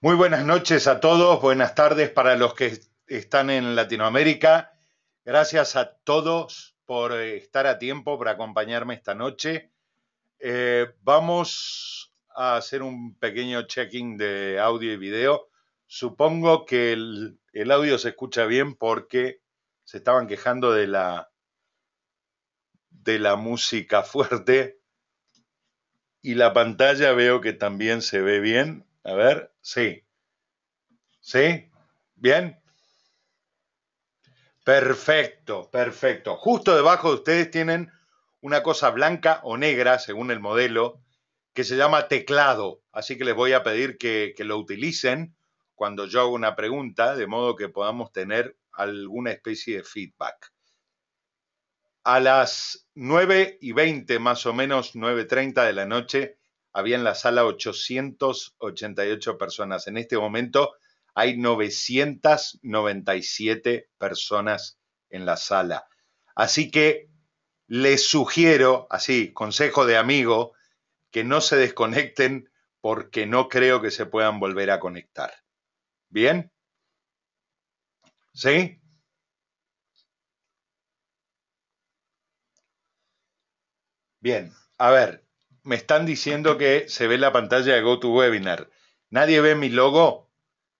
Muy buenas noches a todos, buenas tardes para los que están en Latinoamérica. Gracias a todos por eh, estar a tiempo, por acompañarme esta noche. Eh, vamos a hacer un pequeño checking de audio y video. Supongo que el, audio se escucha bien porque se estaban quejando de la, de la música fuerte y la pantalla veo que también se ve bien. A ver, Sí. ¿Sí? ¿Bien? Perfecto, perfecto. Justo debajo de ustedes tienen una cosa blanca o negra, según el modelo, que se llama teclado. Así que les voy a pedir que, lo utilicen cuando yo hago una pregunta, de modo que podamos tener alguna especie de feedback. A las nueve y veinte, más o menos 9.30 de la noche, había en la sala 888 personas. En este momento hay 997 personas en la sala. Así que les sugiero, así, consejo de amigo, que no se desconecten porque no creo que se puedan volver a conectar. ¿Bien? ¿Sí? Bien, a ver, me están diciendo que se ve la pantalla de GoToWebinar. ¿Nadie ve mi logo?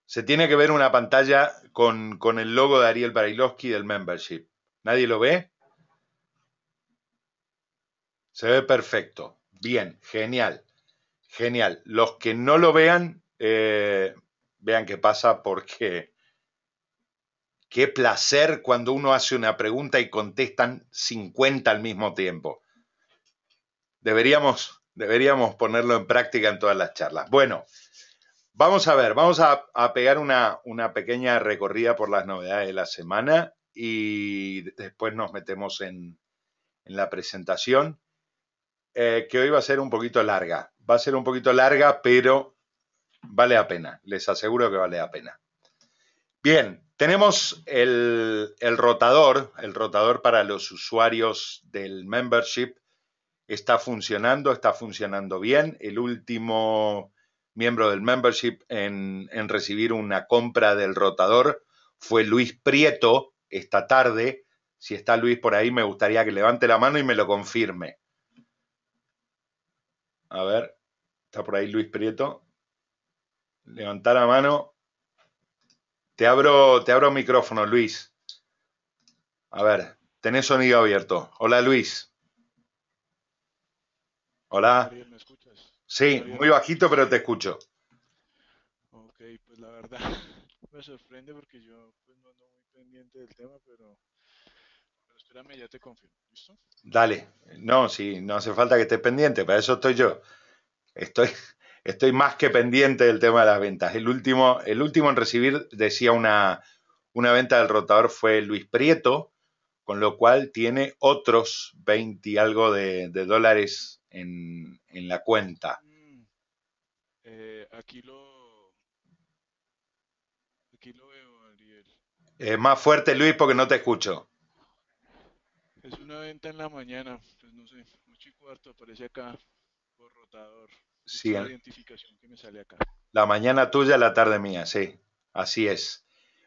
Se tiene que ver una pantalla con, el logo de Ariel Barilowski del membership. ¿Nadie lo ve? Se ve perfecto. Bien, genial. Genial. Los que no lo vean, eh, vean qué pasa porque qué placer cuando uno hace una pregunta y contestan 50 al mismo tiempo deberíamos Deberíamos ponerlo en práctica en todas las charlas. Bueno, vamos a ver, vamos a, a pegar una, pequeña recorrida por las novedades de la semana y después nos metemos en, en la presentación, eh, que hoy va a ser un poquito larga. Va a ser un poquito larga, pero vale la pena, les aseguro que vale la pena. Bien, tenemos el, el rotador, el rotador para los usuarios del membership está funcionando, está funcionando bien. El último miembro del membership en, recibir una compra del rotador fue Luis Prieto esta tarde. Si está Luis por ahí, me gustaría que levante la mano y me lo confirme. A ver, está por ahí Luis Prieto. Levanta la mano. Te abro, te abro micrófono, Luis. A ver, tenés sonido abierto. Hola, Luis. Hola. Sí, muy bajito, pero te escucho. Ok, pues la verdad me sorprende porque yo pues, no ando muy pendiente del tema, pero, espérame, ya te confirmo. ¿Listo? Dale. No, sí, no hace falta que estés pendiente, para eso estoy yo. Estoy, estoy más que pendiente del tema de las ventas. El último, el último en recibir, decía una, una venta del rotador, fue Luis Prieto, con lo cual tiene otros 20 y algo de dólares en, en la cuenta? Mm. Eh, aquí lo. Aquí lo veo, Ariel. más fuerte, Luis, porque no te escucho. Es una venta en la mañana, pues no sé, 8 y cuarto aparece acá por rotador. la eh. identificación que me sale acá. La mañana tuya, la tarde mía, sí. Así es.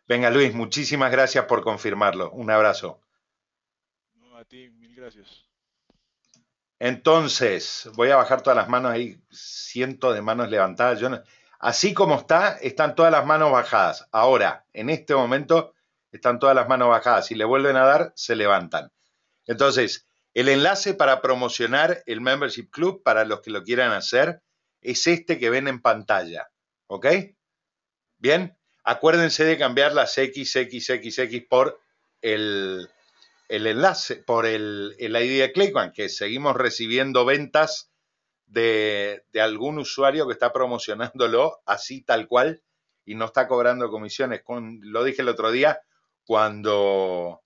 Venga, Luis, muchísimas gracias por confirmarlo. Un abrazo. No, a ti, mil gracias. Entonces, voy a bajar todas las manos ahí, cientos de manos levantadas. Yo así como está, están todas las manos bajadas. Ahora, en este momento, están todas las manos bajadas. Si le vuelven a dar, se levantan. Entonces, el enlace para promocionar el Membership Club, para los que lo quieran hacer, es este que ven en pantalla. ¿Ok? Bien, acuérdense de cambiar las XXXX por el el enlace, por el, ID de Clickbank, que seguimos recibiendo ventas de, de, algún usuario que está promocionándolo así tal cual y no está cobrando comisiones. Con, lo dije el otro día, cuando,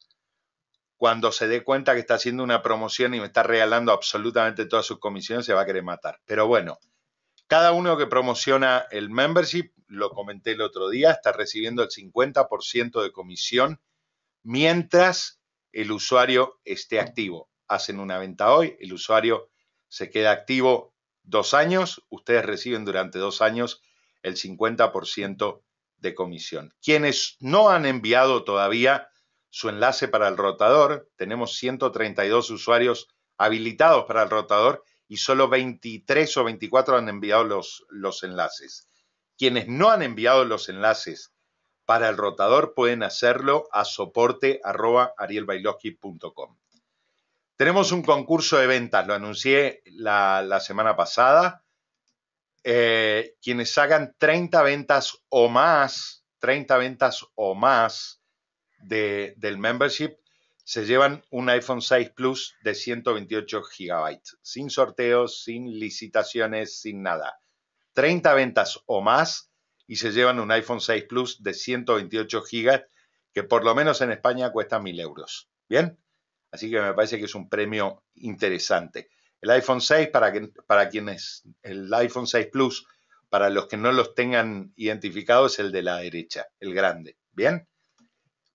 cuando se dé cuenta que está haciendo una promoción y me está regalando absolutamente todas sus comisiones, se va a querer matar. Pero bueno, cada uno que promociona el membership, lo comenté el otro día, está recibiendo el 50% de comisión, mientras el usuario esté activo. Hacen una venta hoy, el usuario se queda activo dos años, ustedes reciben durante dos años el 50% de comisión. Quienes no han enviado todavía su enlace para el rotador, tenemos 132 usuarios habilitados para el rotador y solo 23 o 24 han enviado los, los enlaces. Quienes no han enviado los enlaces para el rotador pueden hacerlo a soporte.arielbailoski.com. Tenemos un concurso de ventas, lo anuncié la, semana pasada. Eh, quienes hagan 30 ventas o más, 30 ventas o más del membership, se llevan un iPhone 6 Plus de 128 GB, sin sorteos, sin licitaciones, sin nada. 30 ventas o más y se llevan un iPhone 6 Plus de 128 GB que por lo menos en España cuesta 1.000 euros. ¿Bien? Así que me parece que es un premio interesante. El iPhone 6, para, para quienes, el iPhone 6 Plus, para los que no los tengan identificados, es el de la derecha, el grande. ¿Bien?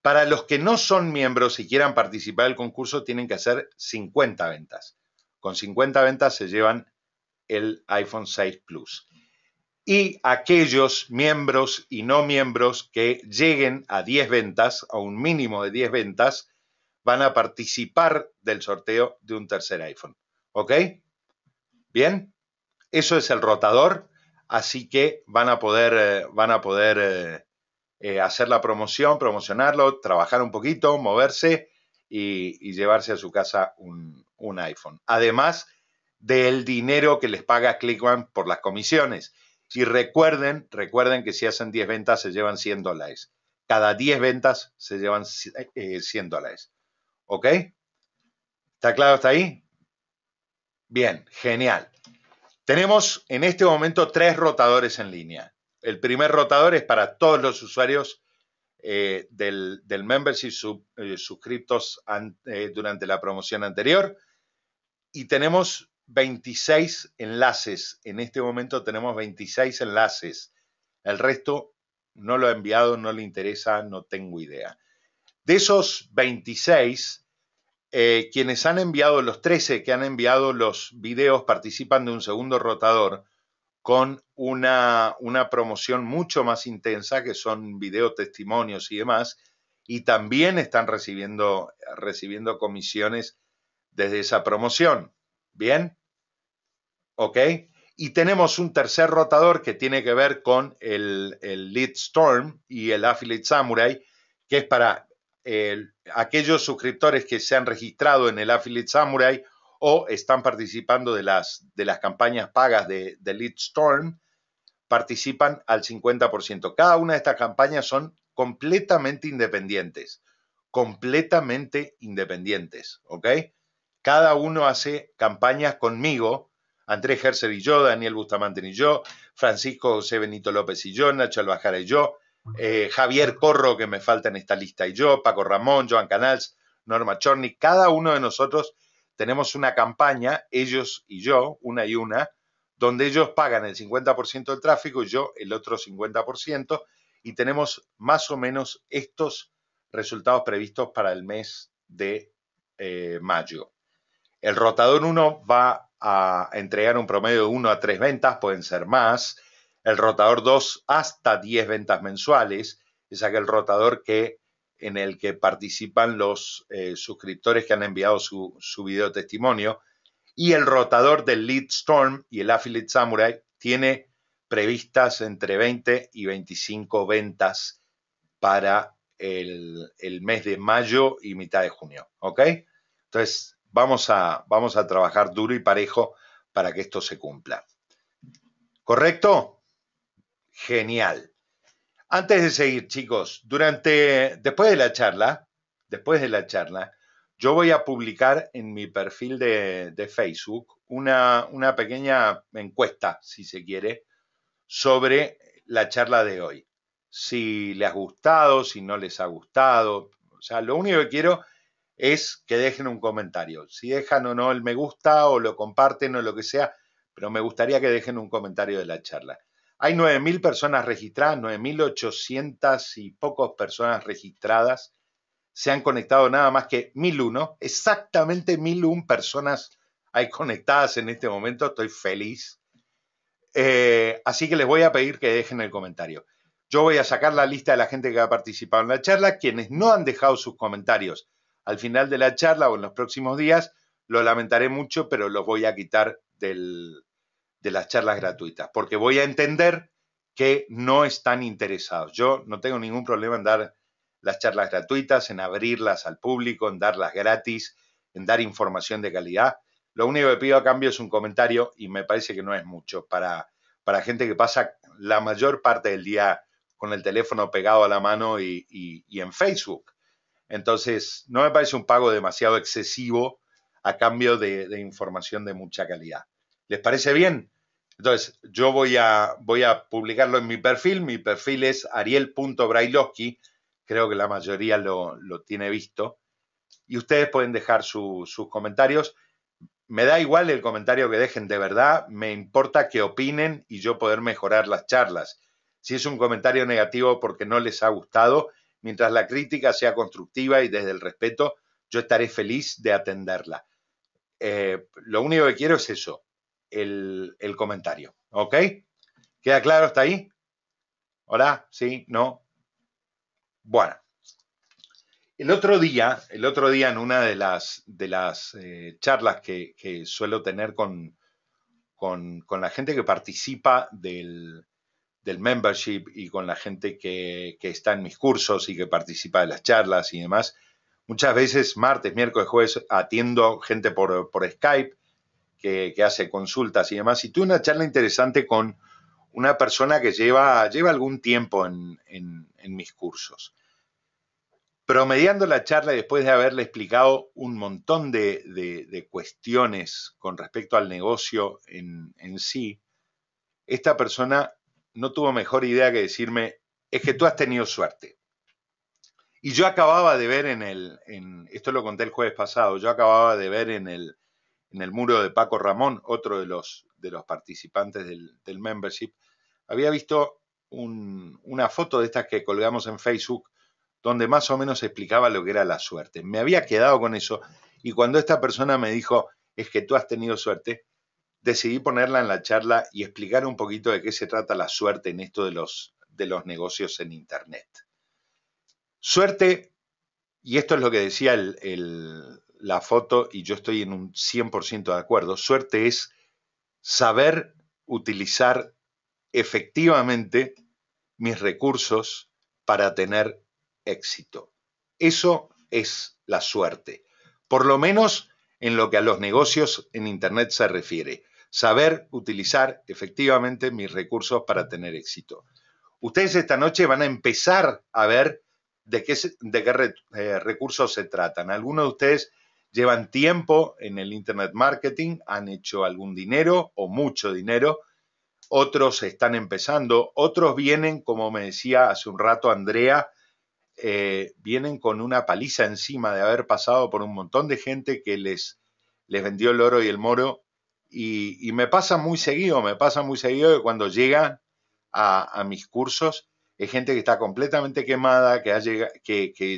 Para los que no son miembros y quieran participar del concurso, tienen que hacer 50 ventas. Con 50 ventas se llevan el iPhone 6 Plus y aquellos miembros y no miembros que lleguen a 10 ventas, a un mínimo de 10 ventas, van a participar del sorteo de un tercer iPhone. ¿Ok? Bien, eso es el rotador, así que van a poder, eh, van a poder eh, eh, hacer la promoción, promocionarlo, trabajar un poquito, moverse y, llevarse a su casa un, iPhone. Además del dinero que les paga ClickBank por las comisiones si recuerden, recuerden que si hacen 10 ventas se llevan 100 dólares. Cada 10 ventas se llevan 100 eh, eh, dólares. ¿Ok? ¿Está claro hasta ahí? Bien, genial. Tenemos en este momento tres rotadores en línea. El primer rotador es para todos los usuarios eh, del, membership suscriptos durante la promoción anterior. Y tenemos 26 enlaces. En este momento tenemos 26 enlaces. El resto no lo ha enviado, no le interesa, no tengo idea. De esos 26, eh, quienes han enviado, los 13 que han enviado los videos, participan de un segundo rotador con una, una promoción mucho más intensa, que son video testimonios y demás, y también están recibiendo, recibiendo comisiones desde esa promoción. Bien, ¿ok? Y tenemos un tercer rotador que tiene que ver con el, el Lead Storm y el Affiliate Samurai, que es para eh, aquellos suscriptores que se han registrado en el Affiliate Samurai o están participando de las, de las campañas pagas de, de Lead Storm, participan al 50%. Cada una de estas campañas son completamente independientes, completamente independientes, ¿ok? Cada uno hace campañas conmigo Andrés Herzer y yo, Daniel Bustamante y yo, Francisco José Benito López y yo, Nacho Albajara y yo, eh, Javier Corro, que me falta en esta lista, y yo, Paco Ramón, Joan Canals, Norma Chorni, cada uno de nosotros tenemos una campaña, ellos y yo, una y una, donde ellos pagan el 50% del tráfico y yo el otro 50%, y tenemos más o menos estos resultados previstos para el mes de eh, mayo. El rotador 1 va a, entregar un promedio de 1 a 3 ventas, pueden ser más. El rotador 2 hasta 10 ventas mensuales. Es aquel rotador que, en el que participan los eh, suscriptores que han enviado su, su video testimonio. Y el rotador del Lead Storm y el Affiliate Samurai tiene previstas entre 20 y 25 ventas para el, el mes de mayo y mitad de junio. ¿Ok? Entonces, Vamos a, vamos a trabajar duro y parejo para que esto se cumpla. ¿Correcto? Genial. Antes de seguir, chicos, durante, después de la charla, después de la charla, yo voy a publicar en mi perfil de, de Facebook una, una, pequeña encuesta, si se quiere, sobre la charla de hoy. Si les ha gustado, si no les ha gustado. O sea, lo único que quiero es que dejen un comentario. Si dejan o no el me gusta o lo comparten o lo que sea, pero me gustaría que dejen un comentario de la charla. Hay 9.000 personas registradas, 9.800 y pocos personas registradas. Se han conectado nada más que 1.001, exactamente 1.001 personas hay conectadas en este momento. Estoy feliz. Eh, así que les voy a pedir que dejen el comentario. Yo voy a sacar la lista de la gente que ha participado en la charla. Quienes no han dejado sus comentarios al final de la charla o en los próximos días, lo lamentaré mucho, pero los voy a quitar de las charlas gratuitas, porque voy a entender que no están interesados. Yo no tengo ningún problema en dar las charlas gratuitas, en abrirlas al público, en darlas gratis, en dar información de calidad. Lo único que pido a cambio es un comentario y me parece que no es mucho para, para gente que pasa la mayor parte del día con el teléfono pegado a la mano y en Facebook. Entonces, no me parece un pago demasiado excesivo a cambio de, información de mucha calidad. ¿Les parece bien? Entonces, yo voy a, publicarlo en mi perfil. Mi perfil es ariel.brailowski. Creo que la mayoría lo, tiene visto. Y ustedes pueden dejar sus comentarios. Me da igual el comentario que dejen, de verdad. Me importa que opinen y yo poder mejorar las charlas. Si es un comentario negativo porque no les ha gustado, Mientras la crítica sea constructiva y desde el respeto, yo estaré feliz de atenderla. Eh, lo único que quiero es eso, el, comentario. ¿Ok? ¿Queda claro hasta ahí? ¿Hola? ¿Sí? ¿No? Bueno. El otro día, el otro día en una de las, de las eh, charlas que, suelo tener con, con, la gente que participa del, del membership y con la gente que, que, está en mis cursos y que participa de las charlas y demás. Muchas veces, martes, miércoles, jueves, atiendo gente por, por Skype que, que, hace consultas y demás. Y tuve una charla interesante con una persona que lleva, lleva algún tiempo en, en, mis cursos. Promediando la charla y después de haberle explicado un montón de, de, de cuestiones con respecto al negocio en, en sí, esta persona no tuvo mejor idea que decirme, es que tú has tenido suerte. Y yo acababa de ver en el, esto lo conté el jueves pasado, yo acababa de ver en el, en el muro de Paco Ramón, otro de los, de los participantes del, membership, había visto una foto de estas que colgamos en Facebook donde más o menos explicaba lo que era la suerte. Me había quedado con eso y cuando esta persona me dijo, es que tú has tenido suerte, decidí ponerla en la charla y explicar un poquito de qué se trata la suerte en esto de los, negocios en Internet. Suerte, y esto es lo que decía la foto y yo estoy en un 100% de acuerdo, suerte es saber utilizar efectivamente mis recursos para tener éxito. Eso es la suerte, por lo menos en lo que a los negocios en Internet se refiere saber utilizar efectivamente mis recursos para tener éxito. Ustedes esta noche van a empezar a ver de qué, eh, recursos se tratan. Algunos de ustedes llevan tiempo en el Internet Marketing, han hecho algún dinero o mucho dinero, otros están empezando, otros vienen, como me decía hace un rato Andrea, eh, vienen con una paliza encima de haber pasado por un montón de gente que les, les vendió el oro y el moro y, me pasa muy seguido, me pasa muy seguido que cuando llegan a, mis cursos es gente que está completamente quemada, que,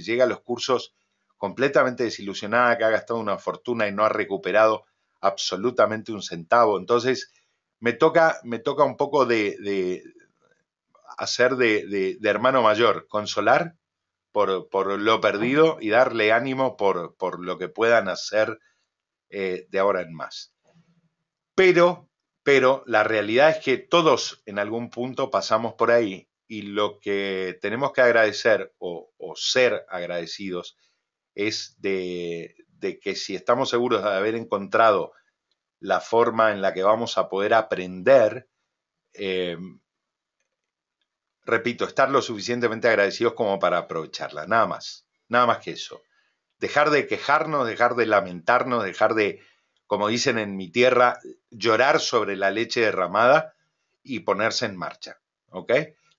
llega a los cursos completamente desilusionada, que ha gastado una fortuna y no ha recuperado absolutamente un centavo. Entonces, me toca, me toca un poco de, hacer de, hermano mayor, consolar por, lo perdido y darle ánimo por, lo que puedan hacer eh, de ahora en más. Pero, pero la realidad es que todos en algún punto pasamos por ahí y lo que tenemos que agradecer o, ser agradecidos es de, que si estamos seguros de haber encontrado la forma en la que vamos a poder aprender, eh, repito, estar lo suficientemente agradecidos como para aprovecharla, nada más, nada más que eso. Dejar de quejarnos, dejar de lamentarnos, dejar de como dicen en mi tierra, llorar sobre la leche derramada y ponerse en marcha. ¿Ok?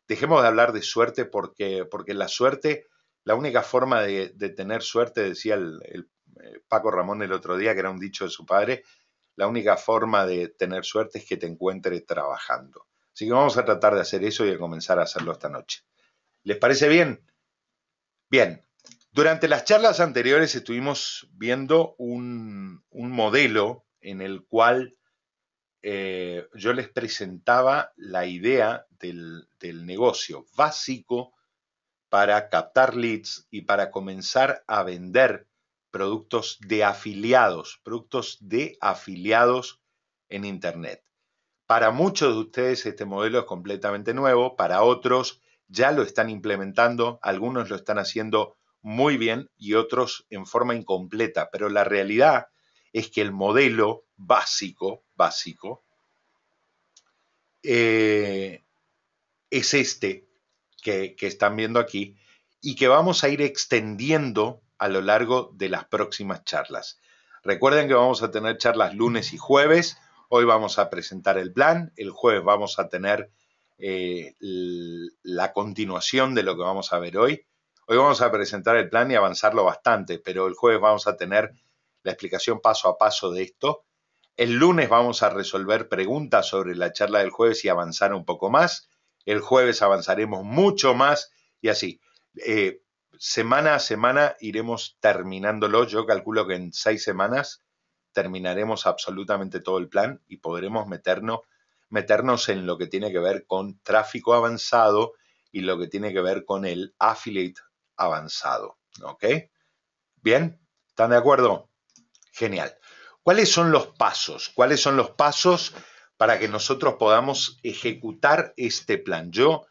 Dejemos de hablar de suerte porque, porque la suerte, la única forma de, tener suerte, decía el, eh, Paco Ramón el otro día, que era un dicho de su padre, la única forma de tener suerte es que te encuentre trabajando. Así que vamos a tratar de hacer eso y de comenzar a hacerlo esta noche. ¿Les parece bien? Bien, durante las charlas anteriores estuvimos viendo un, modelo en el cual eh, yo les presentaba la idea del negocio básico para captar leads y para comenzar a vender productos de afiliados, productos de afiliados en Internet. Para muchos de ustedes este modelo es completamente nuevo, para otros ya lo están implementando, algunos lo están haciendo muy bien y otros en forma incompleta, pero la realidad es que el modelo básico, básico, eh, es este que, están viendo aquí y que vamos a ir extendiendo a lo largo de las próximas charlas. Recuerden que vamos a tener charlas lunes y jueves. Hoy vamos a presentar el plan. El jueves vamos a tener eh, la continuación de lo que vamos a ver hoy. Hoy vamos a presentar el plan y avanzarlo bastante, pero el jueves vamos a tener la explicación paso a paso de esto. El lunes vamos a resolver preguntas sobre la charla del jueves y avanzar un poco más. El jueves avanzaremos mucho más y así. Eh, semana a semana iremos terminándolo. Yo calculo que en seis semanas terminaremos absolutamente todo el plan y podremos meternos, meternos en lo que tiene que ver con tráfico avanzado y lo que tiene que ver con el affiliate avanzado. ¿Ok? ¿Bien? ¿Están de acuerdo? Genial. ¿Cuáles son los pasos? ¿Cuáles son los pasos para que nosotros podamos ejecutar este plan? Yo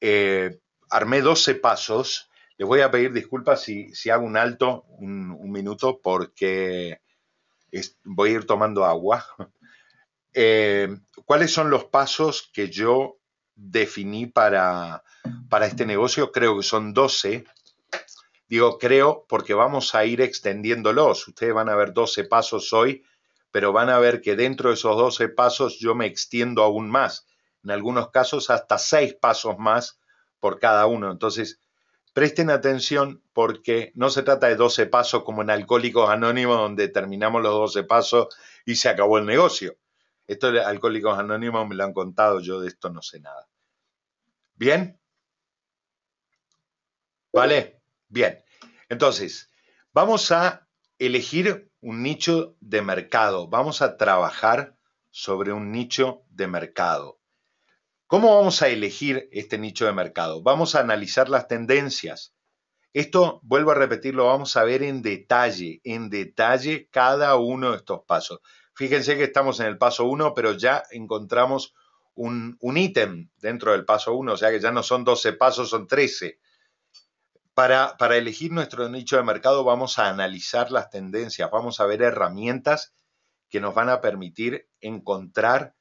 eh, armé 12 pasos. Les voy a pedir disculpas si, hago un alto, un, minuto, porque voy a ir tomando agua. Eh, ¿Cuáles son los pasos que yo definí para, para este negocio, creo que son 12. Digo creo porque vamos a ir extendiéndolos. Ustedes van a ver 12 pasos hoy, pero van a ver que dentro de esos 12 pasos yo me extiendo aún más. En algunos casos hasta 6 pasos más por cada uno. Entonces, presten atención porque no se trata de 12 pasos como en Alcohólicos Anónimos donde terminamos los 12 pasos y se acabó el negocio. Esto de Alcohólicos Anónimos me lo han contado, yo de esto no sé nada. ¿Bien? ¿Vale? Bien. Entonces, vamos a elegir un nicho de mercado, vamos a trabajar sobre un nicho de mercado. ¿Cómo vamos a elegir este nicho de mercado? Vamos a analizar las tendencias. Esto, vuelvo a repetirlo, vamos a ver en detalle, en detalle cada uno de estos pasos. Fíjense que estamos en el paso 1, pero ya encontramos un, ítem dentro del paso 1, o sea que ya no son 12 pasos, son 13. Para, para, elegir nuestro nicho de mercado vamos a analizar las tendencias, vamos a ver herramientas que nos van a permitir encontrar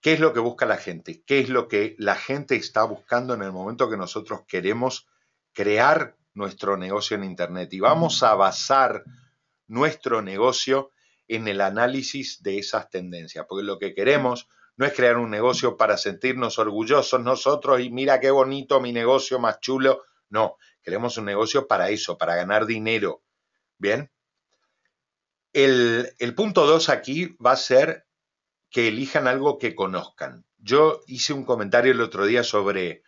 qué es lo que busca la gente, qué es lo que la gente está buscando en el momento que nosotros queremos crear nuestro negocio en Internet. Y vamos mm. a basar nuestro negocio en el análisis de esas tendencias, porque lo que queremos no es crear un negocio para sentirnos orgullosos nosotros y mira qué bonito mi negocio más chulo, no, queremos un negocio para eso, para ganar dinero, ¿bien? El, punto dos aquí va a ser que elijan algo que conozcan. Yo hice un comentario el otro día sobre,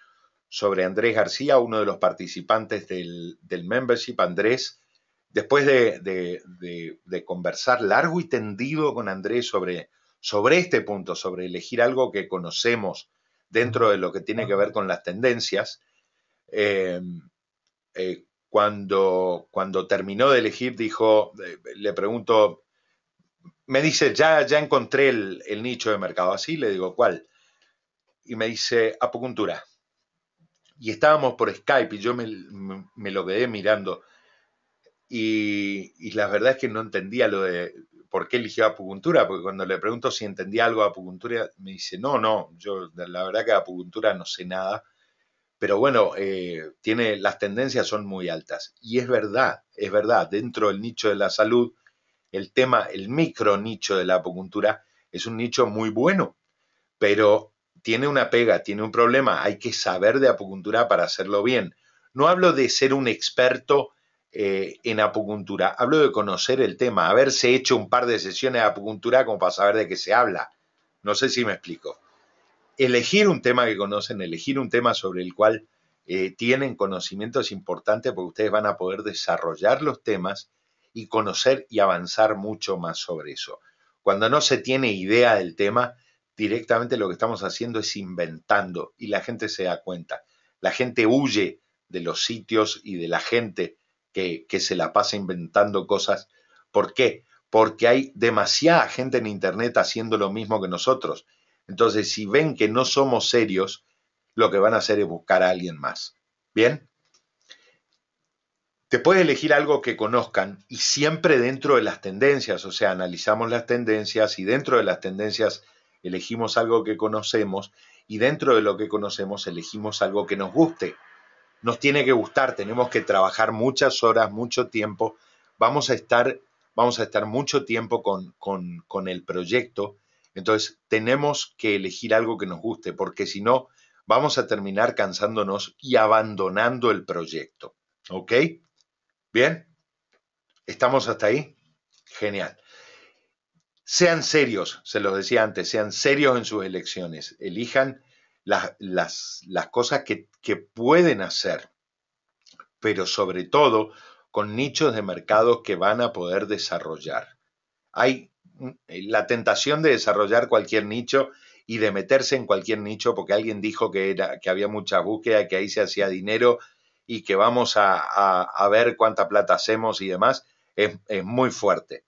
sobre Andrés García, uno de los participantes del, del membership. Andrés Después de, conversar largo y tendido con Andrés sobre, este punto, sobre elegir algo que conocemos dentro de lo que tiene que ver con las tendencias, eh, eh, cuando, terminó de elegir, dijo, eh, le pregunto, me dice, ya, encontré el, nicho de mercado, así le digo, ¿cuál? Y me dice, acupuntura. Y estábamos por Skype y yo me, lo quedé mirando y, la verdad es que no entendía lo de por qué eligió acupuntura, porque cuando le pregunto si entendía algo de apuntura me dice, no, no, yo la verdad que de no sé nada, pero bueno, eh, tiene, las tendencias son muy altas. Y es verdad, es verdad, dentro del nicho de la salud, el tema, el micro nicho de la acupuntura es un nicho muy bueno, pero tiene una pega, tiene un problema, hay que saber de acupuntura para hacerlo bien. No hablo de ser un experto, eh, en acupuntura. Hablo de conocer el tema, haberse hecho un par de sesiones de acupuntura como para saber de qué se habla. No sé si me explico. Elegir un tema que conocen, elegir un tema sobre el cual eh, tienen conocimiento es importante porque ustedes van a poder desarrollar los temas y conocer y avanzar mucho más sobre eso. Cuando no se tiene idea del tema, directamente lo que estamos haciendo es inventando y la gente se da cuenta. La gente huye de los sitios y de la gente que, se la pasa inventando cosas. ¿Por qué? Porque hay demasiada gente en Internet haciendo lo mismo que nosotros. Entonces, si ven que no somos serios, lo que van a hacer es buscar a alguien más. ¿Bien? Te puedes elegir algo que conozcan y siempre dentro de las tendencias, o sea, analizamos las tendencias y dentro de las tendencias elegimos algo que conocemos y dentro de lo que conocemos elegimos algo que nos guste nos tiene que gustar, tenemos que trabajar muchas horas, mucho tiempo, vamos a estar, vamos a estar mucho tiempo con, con, con el proyecto, entonces tenemos que elegir algo que nos guste, porque si no, vamos a terminar cansándonos y abandonando el proyecto. ¿Ok? ¿Bien? ¿Estamos hasta ahí? Genial. Sean serios, se los decía antes, sean serios en sus elecciones, elijan las, cosas que, que pueden hacer, pero sobre todo con nichos de mercados que van a poder desarrollar. Hay eh, la tentación de desarrollar cualquier nicho y de meterse en cualquier nicho porque alguien dijo que, era, que había mucha búsqueda, que ahí se hacía dinero y que vamos a, a, ver cuánta plata hacemos y demás, es, es muy fuerte.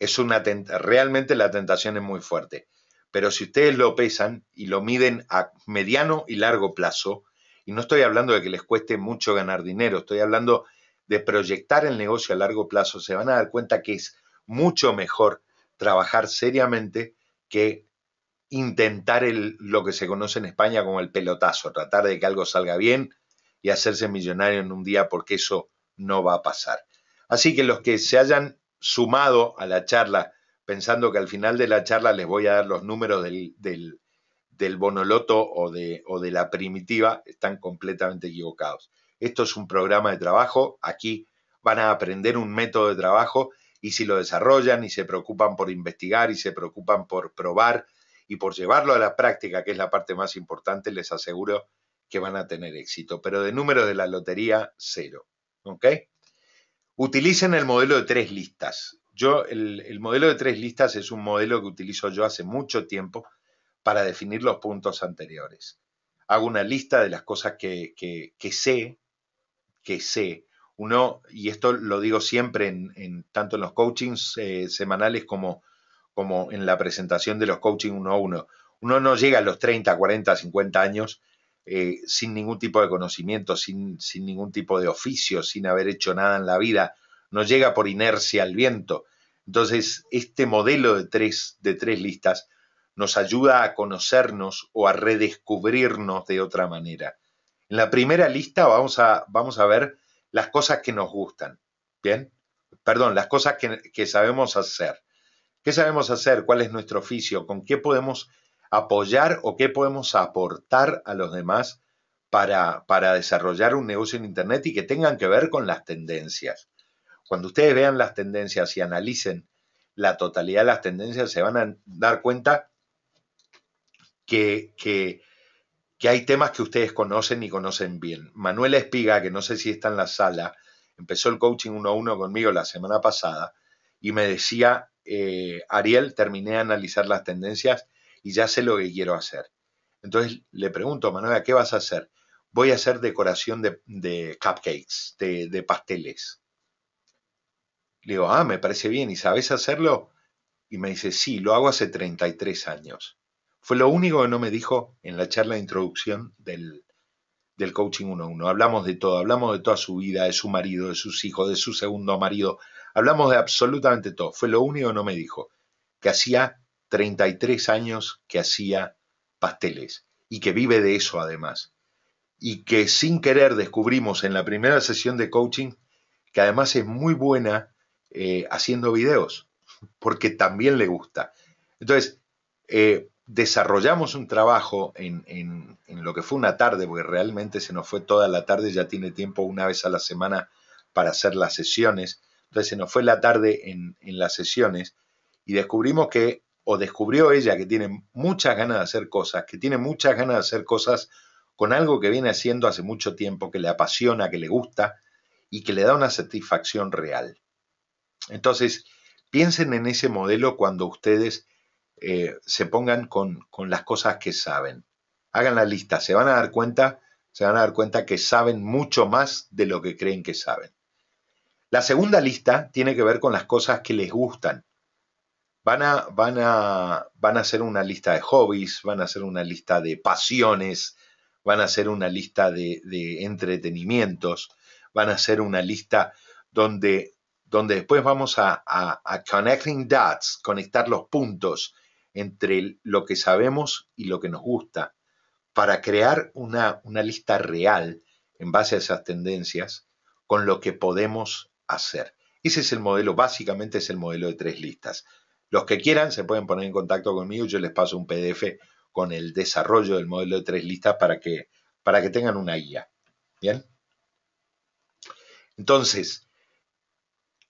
Es una realmente la tentación es muy fuerte. Pero si ustedes lo pesan y lo miden a mediano y largo plazo, y no estoy hablando de que les cueste mucho ganar dinero, estoy hablando de proyectar el negocio a largo plazo, se van a dar cuenta que es mucho mejor trabajar seriamente que intentar lo que se conoce en España como el pelotazo, tratar de que algo salga bien y hacerse millonario en un día porque eso no va a pasar. Así que los que se hayan sumado a la charla pensando que al final de la charla les voy a dar los números del, del, bonoloto o de, de la primitiva, están completamente equivocados. Esto es un programa de trabajo, aquí van a aprender un método de trabajo y si lo desarrollan y se preocupan por investigar y se preocupan por probar y por llevarlo a la práctica, que es la parte más importante, les aseguro que van a tener éxito. Pero de números de la lotería, cero. Utilicen el modelo de tres listas. Yo, el, modelo de tres listas es un modelo que utilizo yo hace mucho tiempo para definir los puntos anteriores. Hago una lista de las cosas que, que, sé, que sé. Uno, y esto lo digo siempre en, en tanto en los coachings eh, semanales como, en la presentación de los coaching uno a uno. Uno no llega a los 30, 40, 50 años eh, sin ningún tipo de conocimiento, sin, sin, ningún tipo de oficio, sin haber hecho nada en la vida, no llega por inercia al viento. Entonces, este modelo de tres, de tres listas nos ayuda a conocernos o a redescubrirnos de otra manera. En la primera lista vamos a, vamos a ver las cosas que nos gustan, ¿bien? Perdón, las cosas que, sabemos hacer. ¿Qué sabemos hacer? ¿Cuál es nuestro oficio? ¿Con qué podemos apoyar o qué podemos aportar a los demás para desarrollar un negocio en Internet y que tengan que ver con las tendencias? Cuando ustedes vean las tendencias y analicen la totalidad de las tendencias, se van a dar cuenta que, hay temas que ustedes conocen y conocen bien. Manuel Espiga, que no sé si está en la sala, empezó el coaching uno a uno conmigo la semana pasada y me decía, eh, Ariel, terminé de analizar las tendencias y ya sé lo que quiero hacer. Entonces le pregunto, Manuel, ¿qué vas a hacer? Voy a hacer decoración de, cupcakes, de, de pasteles. Le digo, ah, me parece bien, ¿y sabes hacerlo? Y me dice, sí, lo hago hace 33 años. Fue lo único que no me dijo en la charla de introducción del, del coaching 1-1. Hablamos de todo, hablamos de toda su vida, de su marido, de sus hijos, de su segundo marido. Hablamos de absolutamente todo. Fue lo único que no me dijo, que hacía 33 años que hacía pasteles y que vive de eso además. Y que sin querer descubrimos en la primera sesión de coaching que además es muy buena eh, haciendo videos, porque también le gusta. Entonces, eh, desarrollamos un trabajo en, lo que fue una tarde, porque realmente se nos fue toda la tarde, ya tiene tiempo una vez a la semana para hacer las sesiones. Entonces se nos fue la tarde en, en las sesiones y descubrimos que, o descubrió ella que tiene muchas ganas de hacer cosas, que tiene muchas ganas de hacer cosas con algo que viene haciendo hace mucho tiempo, que le apasiona, que le gusta y que le da una satisfacción real. Entonces, piensen en ese modelo cuando ustedes eh, se pongan con, las cosas que saben. Hagan la lista, se van a dar cuenta, se van a dar cuenta que saben mucho más de lo que creen que saben. La segunda lista tiene que ver con las cosas que les gustan. Van a, van, a, van a, hacer una lista de hobbies, van a hacer una lista de pasiones, van a hacer una lista de, de entretenimientos, van a hacer una lista donde donde después vamos a, connecting dots, conectar los puntos entre lo que sabemos y lo que nos gusta, para crear una, lista real en base a esas tendencias con lo que podemos hacer. Ese es el modelo, básicamente es el modelo de tres listas. Los que quieran se pueden poner en contacto conmigo, yo les paso un PDF con el desarrollo del modelo de tres listas para que, para que tengan una guía. ¿Bien? Entonces,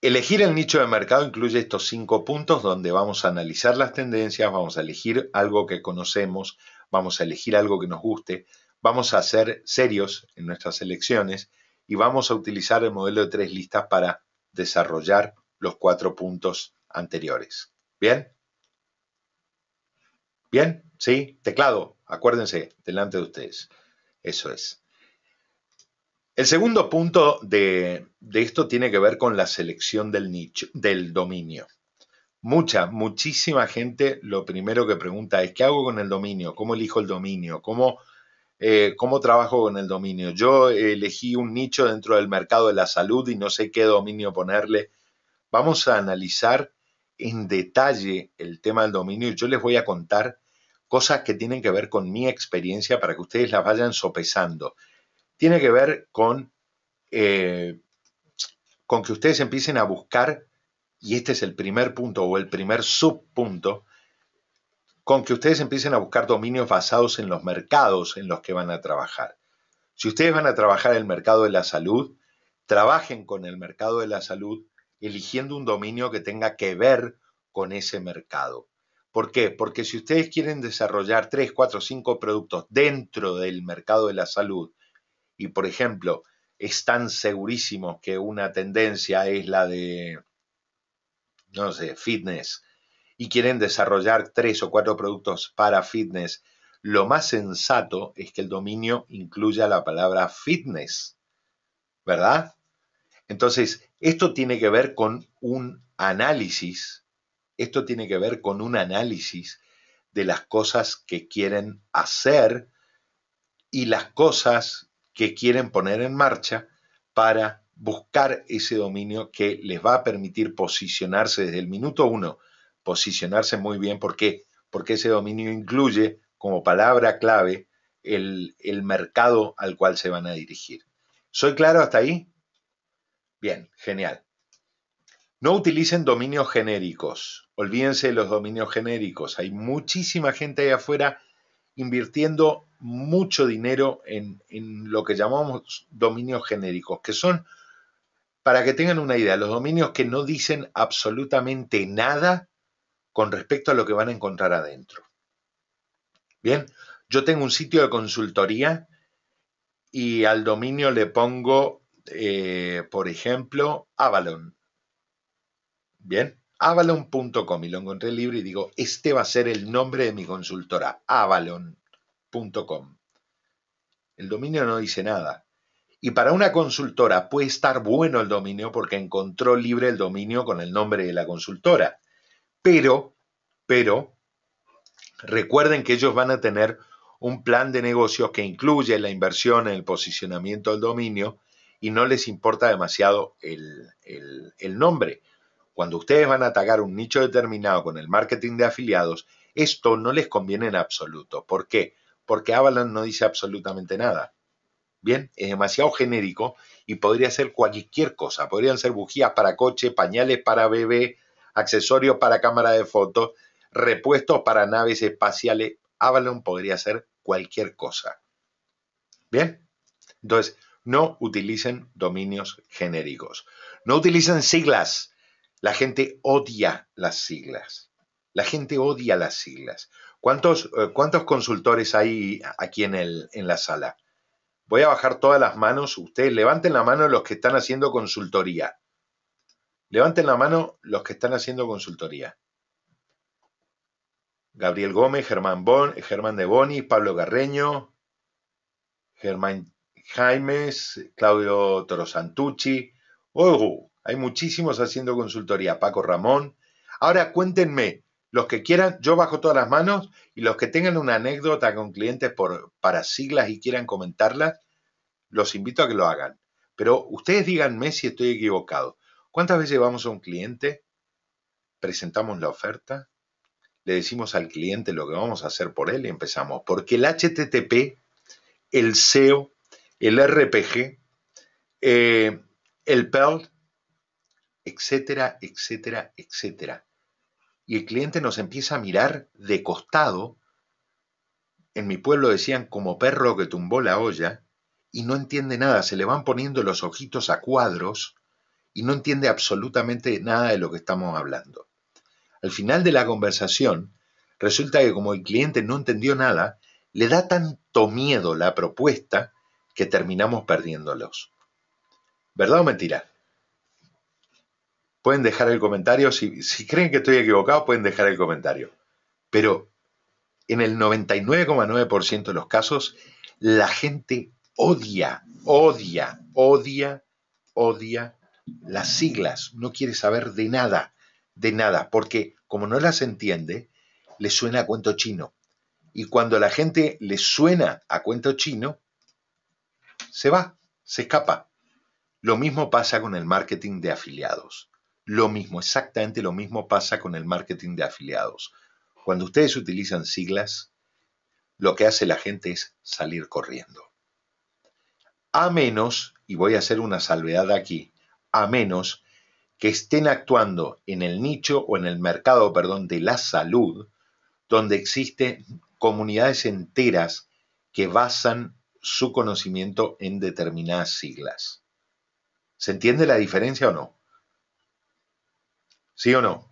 Elegir el nicho de mercado incluye estos cinco puntos donde vamos a analizar las tendencias, vamos a elegir algo que conocemos, vamos a elegir algo que nos guste, vamos a ser serios en nuestras elecciones y vamos a utilizar el modelo de tres listas para desarrollar los cuatro puntos anteriores. ¿Bien? ¿Bien? ¿Sí? Teclado, acuérdense, delante de ustedes. Eso es. El segundo punto de, esto tiene que ver con la selección del nicho, del dominio. Mucha, muchísima gente lo primero que pregunta es, ¿qué hago con el dominio? ¿Cómo elijo el dominio? ¿Cómo, eh, cómo trabajo con el dominio? Yo elegí un nicho dentro del mercado de la salud y no sé qué dominio ponerle. Vamos a analizar en detalle el tema del dominio y yo les voy a contar cosas que tienen que ver con mi experiencia para que ustedes las vayan sopesando tiene que ver con, eh, con que ustedes empiecen a buscar, y este es el primer punto o el primer subpunto, con que ustedes empiecen a buscar dominios basados en los mercados en los que van a trabajar. Si ustedes van a trabajar el mercado de la salud, trabajen con el mercado de la salud eligiendo un dominio que tenga que ver con ese mercado. ¿Por qué? Porque si ustedes quieren desarrollar 3, 4, 5 productos dentro del mercado de la salud, y, por ejemplo, están segurísimos que una tendencia es la de, no sé, fitness, y quieren desarrollar tres o cuatro productos para fitness, lo más sensato es que el dominio incluya la palabra fitness, ¿verdad? Entonces, esto tiene que ver con un análisis, esto tiene que ver con un análisis de las cosas que quieren hacer y las cosas que quieren poner en marcha para buscar ese dominio que les va a permitir posicionarse desde el minuto uno, posicionarse muy bien. ¿Por qué? Porque ese dominio incluye como palabra clave el, mercado al cual se van a dirigir. ¿Soy claro hasta ahí? Bien, genial. No utilicen dominios genéricos. Olvídense de los dominios genéricos. Hay muchísima gente ahí afuera invirtiendo mucho dinero en, lo que llamamos dominios genéricos, que son, para que tengan una idea, los dominios que no dicen absolutamente nada con respecto a lo que van a encontrar adentro. Bien, yo tengo un sitio de consultoría y al dominio le pongo, eh, por ejemplo, Avalon. Bien, avalon.com y lo encontré libre y digo, este va a ser el nombre de mi consultora, avalon.com. El dominio no dice nada. Y para una consultora puede estar bueno el dominio porque encontró libre el dominio con el nombre de la consultora. Pero, pero, recuerden que ellos van a tener un plan de negocios que incluye la inversión en el posicionamiento del dominio y no les importa demasiado el nombre cuando ustedes van a atacar un nicho determinado con el marketing de afiliados, esto no les conviene en absoluto. ¿Por qué? Porque Avalon no dice absolutamente nada. Bien, es demasiado genérico y podría ser cualquier cosa. Podrían ser bujías para coche, pañales para bebé, accesorios para cámara de fotos, repuestos para naves espaciales. Avalon podría ser cualquier cosa. Bien, entonces no utilicen dominios genéricos. No utilicen siglas. La gente odia las siglas. La gente odia las siglas. ¿Cuántos, eh, cuántos consultores hay aquí en, la sala? Voy a bajar todas las manos. Ustedes levanten la mano los que están haciendo consultoría. Levanten la mano los que están haciendo consultoría. Gabriel Gómez, Germán, bon, Germán de Boni, Pablo Garreño, Germán Jaimes, Claudio Torosantucci. ¡Oh! Hay muchísimos haciendo consultoría. Paco Ramón. Ahora cuéntenme, los que quieran, yo bajo todas las manos y los que tengan una anécdota con clientes para siglas y quieran comentarlas, los invito a que lo hagan. Pero ustedes díganme si estoy equivocado. ¿Cuántas veces vamos a un cliente? Presentamos la oferta, le decimos al cliente lo que vamos a hacer por él y empezamos. Porque el HTTP, el SEO, el RPG, eh, el PELT, etcétera, etcétera, etcétera. Y el cliente nos empieza a mirar de costado. En mi pueblo decían como perro que tumbó la olla y no entiende nada, se le van poniendo los ojitos a cuadros y no entiende absolutamente nada de lo que estamos hablando. Al final de la conversación, resulta que como el cliente no entendió nada, le da tanto miedo la propuesta que terminamos perdiéndolos. ¿Verdad o mentira? pueden dejar el comentario. Si, creen que estoy equivocado, pueden dejar el comentario. Pero en el 99,9% de los casos, la gente odia, odia, odia, odia las siglas. No quiere saber de nada, de nada, porque como no las entiende, le suena a cuento chino. Y cuando la gente le suena a cuento chino, se va, se escapa. Lo mismo pasa con el marketing de afiliados. Lo mismo, exactamente lo mismo pasa con el marketing de afiliados. Cuando ustedes utilizan siglas, lo que hace la gente es salir corriendo. A menos, y voy a hacer una salvedad aquí, a menos que estén actuando en el nicho o en el mercado, perdón, de la salud, donde existen comunidades enteras que basan su conocimiento en determinadas siglas. ¿Se entiende la diferencia o no? ¿Sí o no?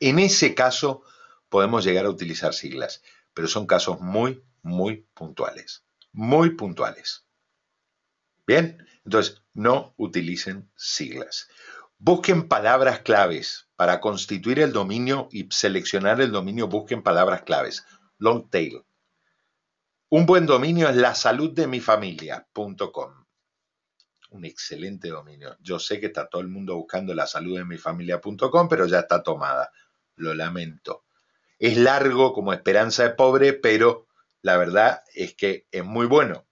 En ese caso podemos llegar a utilizar siglas, pero son casos muy, muy puntuales. Muy puntuales. Bien, entonces no utilicen siglas. Busquen palabras claves para constituir el dominio y seleccionar el dominio. Busquen palabras claves. Long tail. Un buen dominio es la salud de mi familia.com un excelente dominio. Yo sé que está todo el mundo buscando la salud de mi familia.com, pero ya está tomada. Lo lamento. Es largo como esperanza de pobre, pero la verdad es que es muy bueno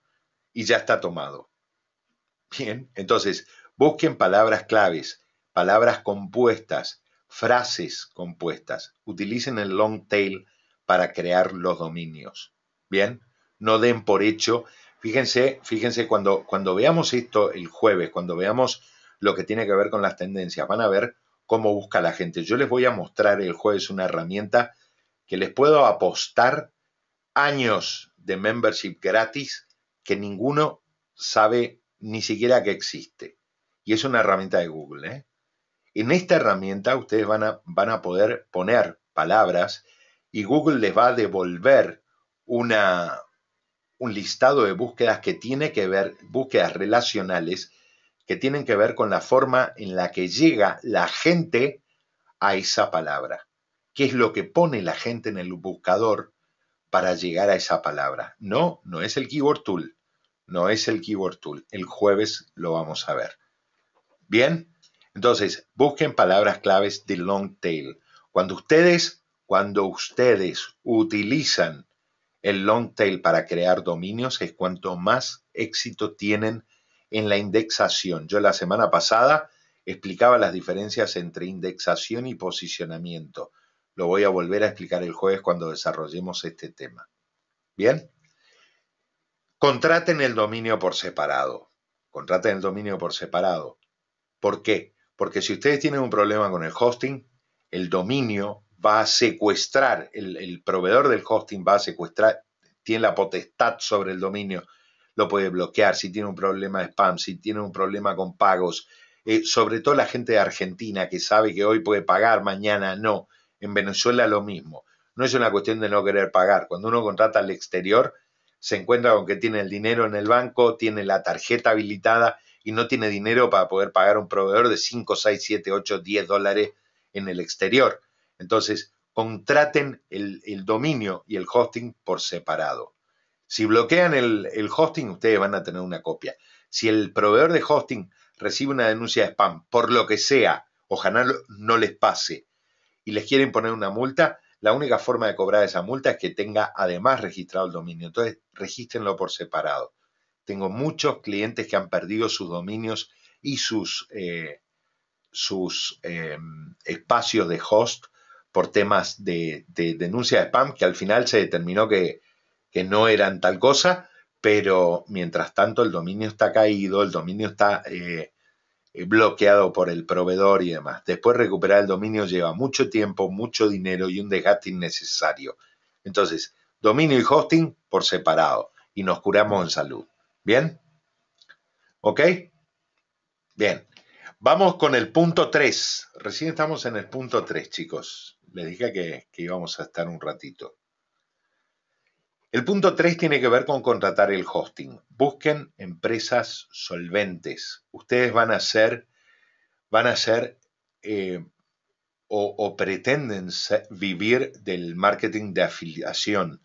y ya está tomado. Bien, entonces busquen palabras claves, palabras compuestas, frases compuestas. Utilicen el long tail para crear los dominios. Bien, no den por hecho Fíjense, fíjense, cuando, cuando veamos esto el jueves, cuando veamos lo que tiene que ver con las tendencias, van a ver cómo busca la gente. Yo les voy a mostrar el jueves una herramienta que les puedo apostar años de membership gratis que ninguno sabe ni siquiera que existe. Y es una herramienta de Google. ¿eh? En esta herramienta ustedes van a, van a poder poner palabras y Google les va a devolver una, un listado de búsquedas que tiene que ver, búsquedas relacionales, que tienen que ver con la forma en la que llega la gente a esa palabra. ¿Qué es lo que pone la gente en el buscador para llegar a esa palabra? No, no es el keyword tool, no es el keyword tool. El jueves lo vamos a ver. Bien, entonces busquen palabras claves de long tail. Cuando ustedes, cuando ustedes utilizan el long tail para crear dominios es cuanto más éxito tienen en la indexación. Yo la semana pasada explicaba las diferencias entre indexación y posicionamiento. Lo voy a volver a explicar el jueves cuando desarrollemos este tema. Bien. Contraten el dominio por separado. Contraten el dominio por separado. ¿Por qué? Porque si ustedes tienen un problema con el hosting, el dominio va a secuestrar, el, proveedor del hosting va a secuestrar, tiene la potestad sobre el dominio, lo puede bloquear si tiene un problema de spam, si tiene un problema con pagos, eh, sobre todo la gente de Argentina que sabe que hoy puede pagar, mañana no, en Venezuela lo mismo, no es una cuestión de no querer pagar, cuando uno contrata al exterior, se encuentra con que tiene el dinero en el banco, tiene la tarjeta habilitada y no tiene dinero para poder pagar un proveedor de 5, 6, 7, 8, 10 dólares en el exterior. Entonces, contraten el, dominio y el hosting por separado. Si bloquean el, hosting, ustedes van a tener una copia. Si el proveedor de hosting recibe una denuncia de spam, por lo que sea, ojalá no les pase, y les quieren poner una multa, la única forma de cobrar esa multa es que tenga además registrado el dominio. Entonces, regístenlo por separado. Tengo muchos clientes que han perdido sus dominios y sus, eh, eh, espacios de host por temas de, denuncia de spam, que al final se determinó que, no eran tal cosa, pero mientras tanto el dominio está caído, el dominio está eh, eh, bloqueado por el proveedor y demás. Después recuperar el dominio lleva mucho tiempo, mucho dinero y un desgaste innecesario. Entonces, dominio y hosting por separado y nos curamos en salud. ¿Bien? ¿Ok? Bien. Vamos con el punto 3. Recién estamos en el punto 3, chicos. Les dije que, íbamos a estar un ratito. El punto 3 tiene que ver con contratar el hosting. Busquen empresas solventes. Ustedes van a ser, van a ser eh, o, pretenden vivir del marketing de afiliación.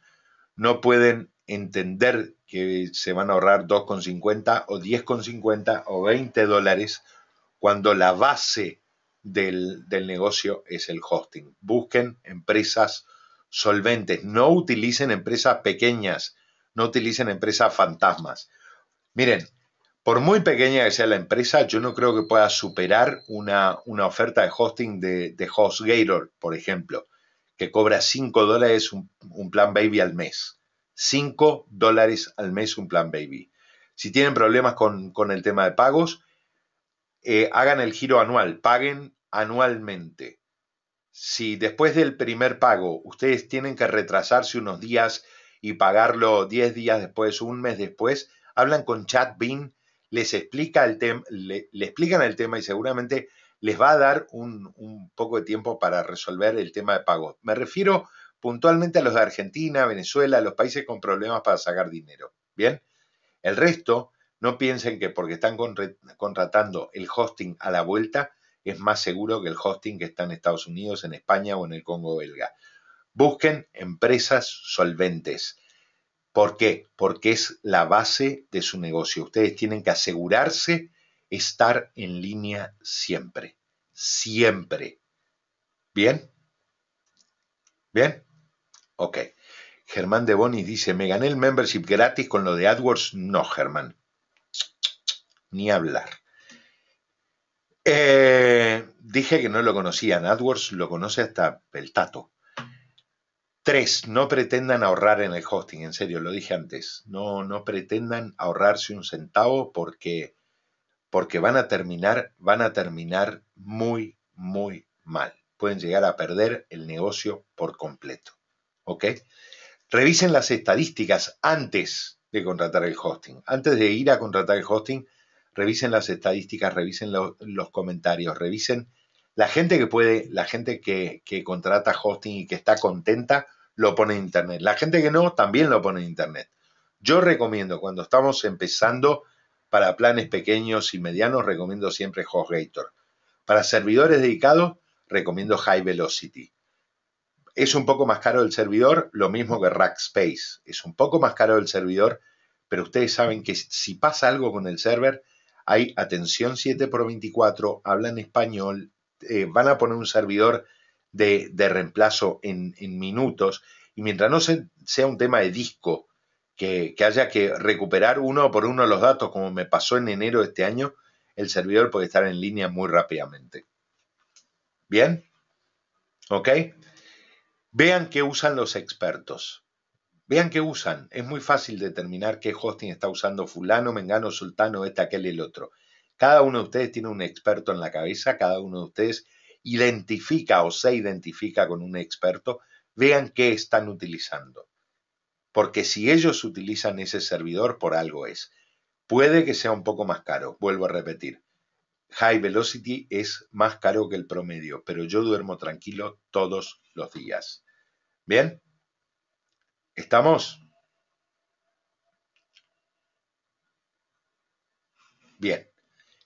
No pueden entender que se van a ahorrar 2,50 o 10,50 o 20 dólares cuando la base del, negocio es el hosting. Busquen empresas solventes, no utilicen empresas pequeñas, no utilicen empresas fantasmas. Miren, por muy pequeña que sea la empresa, yo no creo que pueda superar una, una oferta de hosting de, de, HostGator, por ejemplo, que cobra 5 dólares un, plan baby al mes. 5 dólares al mes un plan baby. Si tienen problemas con, con, el tema de pagos, eh, hagan el giro anual, paguen anualmente. Si después del primer pago ustedes tienen que retrasarse unos días y pagarlo 10 días después, un mes después, hablan con Chad Bean, les explica el le, explican el tema y seguramente les va a dar un, poco de tiempo para resolver el tema de pago. Me refiero puntualmente a los de Argentina, Venezuela, a los países con problemas para sacar dinero. Bien, el resto no piensen que porque están contratando el hosting a la vuelta es más seguro que el hosting que está en Estados Unidos, en España o en el Congo belga. Busquen empresas solventes. ¿Por qué? Porque es la base de su negocio. Ustedes tienen que asegurarse estar en línea siempre. Siempre. ¿Bien? ¿Bien? Ok. Germán de Bonis dice, ¿me gané el membership gratis con lo de AdWords? No, Germán ni hablar. Eh, dije que no lo conocían. AdWords lo conoce hasta el tato. Tres, no pretendan ahorrar en el hosting. En serio, lo dije antes. No, no pretendan ahorrarse un centavo porque, porque van a terminar, van a terminar muy, muy mal. Pueden llegar a perder el negocio por completo. ¿Ok? Revisen las estadísticas antes de contratar el hosting. Antes de ir a contratar el hosting, revisen las estadísticas, revisen los comentarios, revisen la gente que puede, la gente que, que, contrata hosting y que está contenta, lo pone en Internet. La gente que no, también lo pone en Internet. Yo recomiendo, cuando estamos empezando para planes pequeños y medianos, recomiendo siempre HostGator. Para servidores dedicados, recomiendo High Velocity. Es un poco más caro el servidor, lo mismo que Rackspace. Es un poco más caro el servidor, pero ustedes saben que si pasa algo con el server, hay atención 7 por 24, hablan español, eh, van a poner un servidor de, reemplazo en, minutos y mientras no sea un tema de disco, que, que, haya que recuperar uno por uno los datos, como me pasó en enero de este año, el servidor puede estar en línea muy rápidamente. ¿Bien? ¿Ok? Vean qué usan los expertos. Vean qué usan. Es muy fácil determinar qué hosting está usando fulano, mengano, sultano, este, aquel, y el otro. Cada uno de ustedes tiene un experto en la cabeza, cada uno de ustedes identifica o se identifica con un experto. Vean qué están utilizando. Porque si ellos utilizan ese servidor, por algo es. Puede que sea un poco más caro, vuelvo a repetir. High Velocity es más caro que el promedio, pero yo duermo tranquilo todos los días. ¿Bien? ¿Estamos? Bien,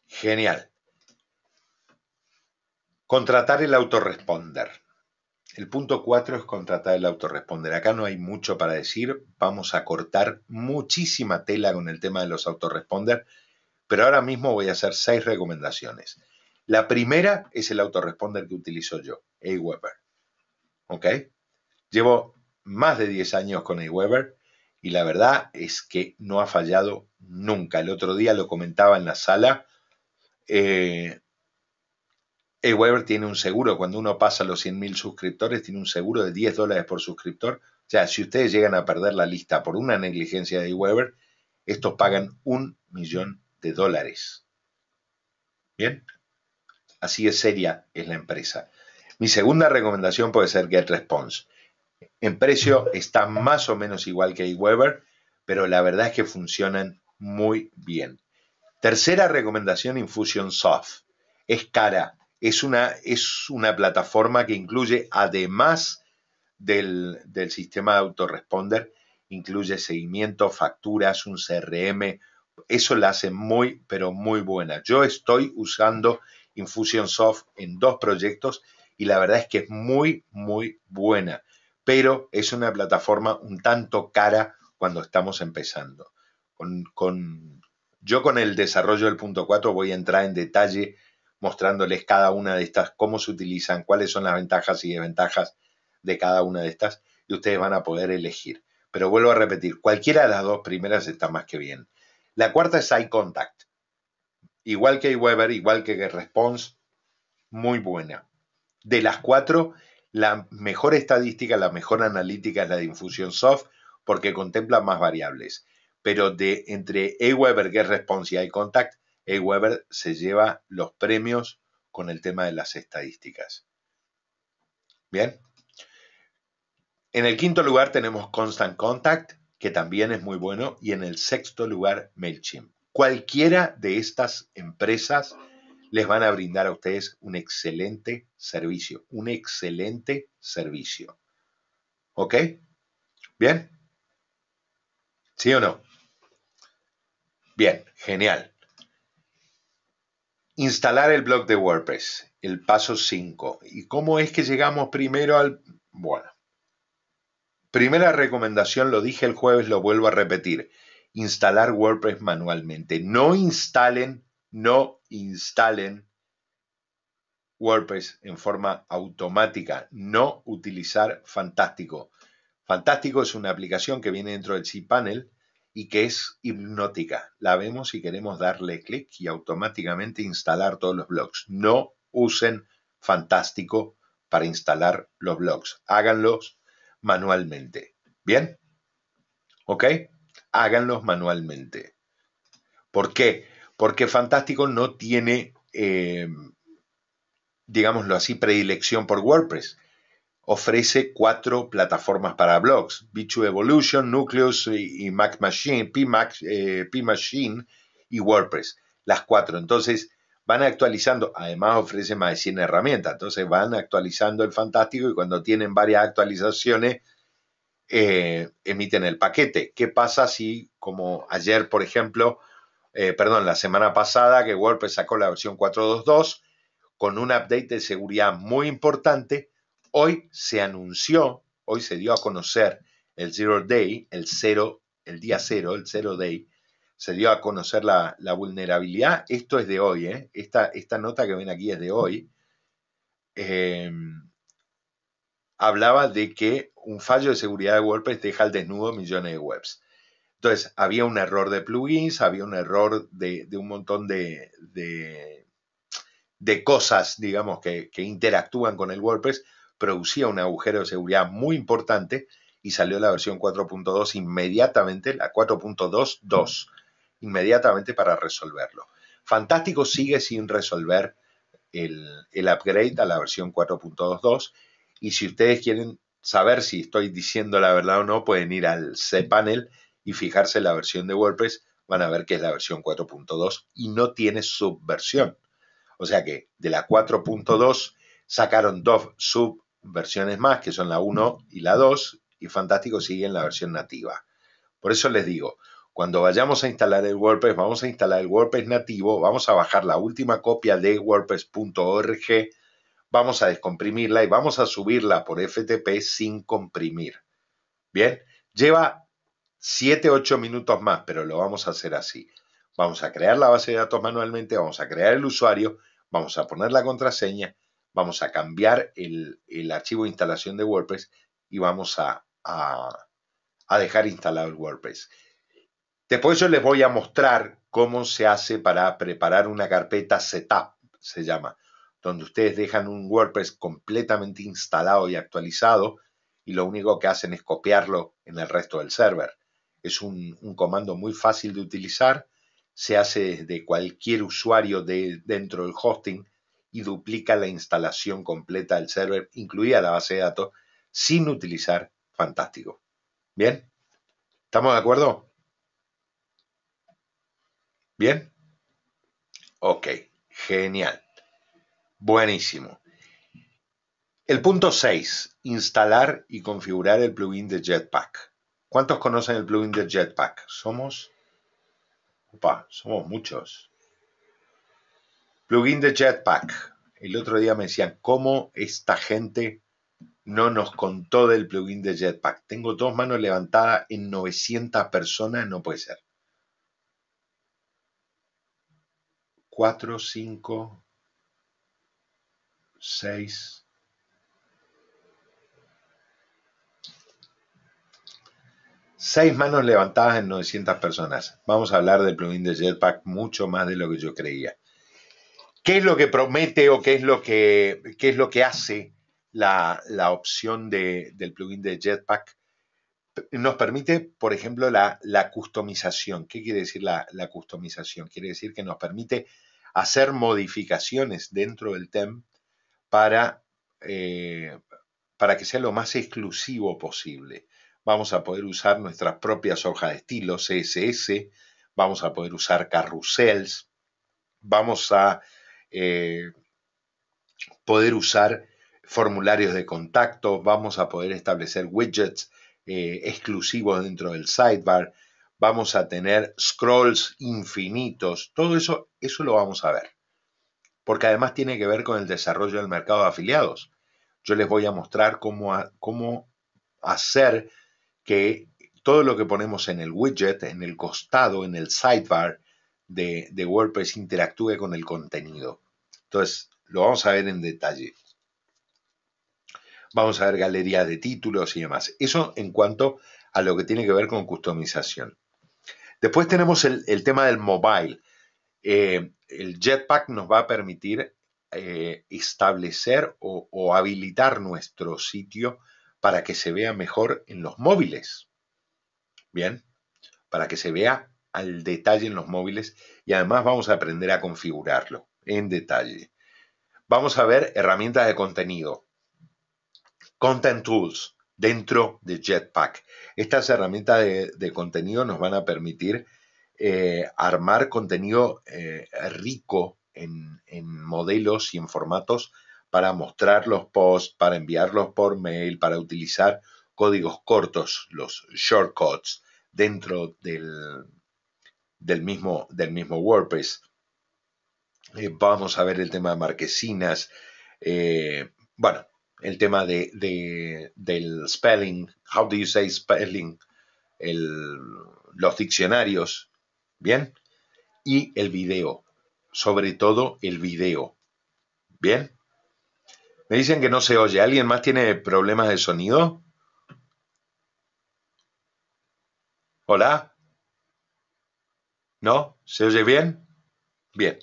genial. Contratar el autorresponder. El punto 4 es contratar el autorresponder. Acá no hay mucho para decir. Vamos a cortar muchísima tela con el tema de los autorresponder, pero ahora mismo voy a hacer seis recomendaciones. La primera es el autorresponder que utilizo yo, Aweber. ¿Ok? Llevo más de 10 años con Aweber y la verdad es que no ha fallado nunca. El otro día lo comentaba en la sala. Eh, Aweber tiene un seguro, cuando uno pasa los 100.000 suscriptores, tiene un seguro de 10 dólares por suscriptor. O sea, si ustedes llegan a perder la lista por una negligencia de Aweber, estos pagan un millón de dólares. Bien, así es seria es la empresa. Mi segunda recomendación puede ser GetResponse. En precio está más o menos igual que iWeber, pero la verdad es que funcionan muy bien. Tercera recomendación, Infusionsoft. Es cara, es una, es una plataforma que incluye, además del, del sistema de autoresponder, incluye seguimiento, facturas, un CRM. Eso la hace muy, pero muy buena. Yo estoy usando Infusionsoft en dos proyectos y la verdad es que es muy, muy buena pero es una plataforma un tanto cara cuando estamos empezando. yo con el desarrollo del punto 4 voy a entrar en detalle mostrándoles cada una de estas, cómo se utilizan, cuáles son las ventajas y desventajas de cada una de estas, y ustedes van a poder elegir. Pero vuelvo a repetir, cualquiera de las dos primeras está más que bien. La cuarta es iContact, Igual que iWeber, igual que Response, muy buena. De las cuatro, la mejor estadística, la mejor analítica es la de Soft, porque contempla más variables. Pero de entre Aweber, GetResponse Response y iContact, Aweber se lleva los premios con el tema de las estadísticas. Bien. En el quinto lugar tenemos Constant Contact, que también es muy bueno. Y en el sexto lugar, MailChimp. Cualquiera de estas empresas les van a brindar a ustedes un excelente servicio, un excelente servicio. ¿Ok? ¿Bien? ¿Sí o no? Bien, genial. Instalar el blog de WordPress, el paso 5. ¿Y cómo es que llegamos primero al... Bueno, primera recomendación, lo dije el jueves, lo vuelvo a repetir. Instalar WordPress manualmente. No instalen, no instalen WordPress en forma automática, no utilizar Fantástico. Fantástico es una aplicación que viene dentro del cPanel y que es hipnótica. La vemos y queremos darle clic y automáticamente instalar todos los blogs. No usen Fantástico para instalar los blogs. Háganlos manualmente. ¿Bien? ¿Ok? Háganlos manualmente. ¿Por qué? porque Fantástico no tiene, eh, digámoslo así, predilección por WordPress. Ofrece cuatro plataformas para blogs, b Evolution, Nucleus y, Mac Machine, P-Machine eh, y WordPress. Las cuatro. Entonces, van actualizando, además ofrece más de 100 herramientas, entonces van actualizando el fantástico y cuando tienen varias actualizaciones eh, emiten el paquete. ¿Qué pasa si, como ayer, por ejemplo, eh, perdón, la semana pasada que WordPress sacó la versión 4.2.2 con un update de seguridad muy importante. Hoy se anunció, hoy se dio a conocer el Zero Day, el cero, el día cero, el Zero Day, se dio a conocer la, vulnerabilidad. Esto es de hoy, ¿eh? esta, nota que ven aquí es de hoy. Em, hablaba de que un fallo de seguridad de WordPress deja al desnudo millones de webs. Entonces, había un error de plugins, había un error de, un montón de, cosas, digamos, que, que, interactúan con el WordPress, producía un agujero de seguridad muy importante y salió la versión 4.2 inmediatamente, la 4.2.2, inmediatamente para resolverlo. Fantástico sigue sin resolver el, upgrade a la versión 4.2.2 y si ustedes quieren saber si estoy diciendo la verdad o no, pueden ir al cPanel y fijarse en la versión de WordPress, van a ver que es la versión 4.2 y no tiene subversión. O sea que de la 4.2 sacaron dos subversiones más, que son la 1 y la 2, y fantástico, siguen la versión nativa. Por eso les digo, cuando vayamos a instalar el WordPress, vamos a instalar el WordPress nativo, vamos a bajar la última copia de wordpress.org, vamos a descomprimirla y vamos a subirla por FTP sin comprimir. Bien, lleva 7, 8 minutos más, pero lo vamos a hacer así. Vamos a crear la base de datos manualmente, vamos a crear el usuario, vamos a poner la contraseña, vamos a cambiar el, archivo de instalación de WordPress y vamos a, a, a dejar instalado el WordPress. Después yo les voy a mostrar cómo se hace para preparar una carpeta setup, se llama, donde ustedes dejan un WordPress completamente instalado y actualizado y lo único que hacen es copiarlo en el resto del server. Es un, comando muy fácil de utilizar, se hace de cualquier usuario de, dentro del hosting y duplica la instalación completa del server, incluida la base de datos, sin utilizar Fantástico. ¿Bien? ¿Estamos de acuerdo? ¿Bien? Ok, genial. Buenísimo. El punto 6, instalar y configurar el plugin de Jetpack. ¿Cuántos conocen el plugin de Jetpack? Somos. Opa, somos muchos. Plugin de Jetpack. El otro día me decían, ¿cómo esta gente no nos contó del plugin de Jetpack? Tengo dos manos levantadas en 900 personas, no puede ser. 4, 5, 6, Seis manos levantadas en 900 personas. Vamos a hablar del plugin de Jetpack mucho más de lo que yo creía. ¿Qué es lo que promete o qué es lo que, qué es lo que hace la, opción del plugin de Jetpack? Nos permite, por ejemplo, la, customización. ¿Qué quiere decir la, customización? Quiere decir que nos permite hacer modificaciones dentro del TEM para, eh, para que sea lo más exclusivo posible vamos a poder usar nuestras propias hojas de estilo CSS, vamos a poder usar carrusels, vamos a eh, poder usar formularios de contacto, vamos a poder establecer widgets eh, exclusivos dentro del sidebar, vamos a tener scrolls infinitos, todo eso, eso lo vamos a ver. Porque además tiene que ver con el desarrollo del mercado de afiliados. Yo les voy a mostrar cómo hacer que todo lo que ponemos en el widget, en el costado, en el sidebar de, WordPress interactúe con el contenido. Entonces, lo vamos a ver en detalle. Vamos a ver galería de títulos y demás. Eso en cuanto a lo que tiene que ver con customización. Después tenemos el, tema del mobile. Eh, el Jetpack nos va a permitir eh, establecer o, o, habilitar nuestro sitio para que se vea mejor en los móviles. Bien, para que se vea al detalle en los móviles y además vamos a aprender a configurarlo en detalle. Vamos a ver herramientas de contenido. Content Tools dentro de Jetpack. Estas herramientas de, contenido nos van a permitir eh, armar contenido eh, rico en modelos y en formatos para mostrar los posts, para enviarlos por mail, para utilizar códigos cortos, los shortcuts, dentro del, mismo, del mismo WordPress. Eh, vamos a ver el tema de marquesinas. Eh, bueno, el tema del spelling. How do you say spelling? los diccionarios. Bien. Y el video. Sobre todo el video. Bien. Me dicen que no se oye. ¿Alguien más tiene problemas de sonido? ¿Hola? ¿No? ¿Se oye bien? Bien.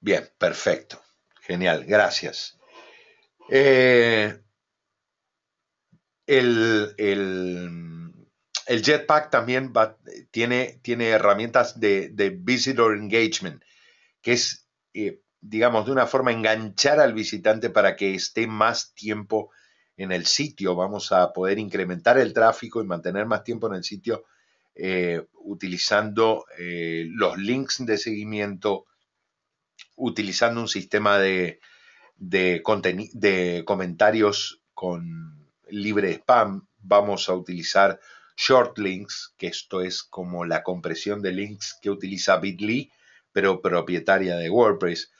Bien, perfecto. Genial, gracias. Eh, el, Jetpack también va, tiene, tiene herramientas de, Visitor Engagement, que es eh, digamos, de una forma enganchar al visitante para que esté más tiempo en el sitio. Vamos a poder incrementar el tráfico y mantener más tiempo en el sitio eh, utilizando eh, los links de seguimiento, utilizando un sistema de, de comentarios con libre spam. Vamos a utilizar short links, que esto es como la compresión de links que utiliza Bitly, pero propietaria de WordPress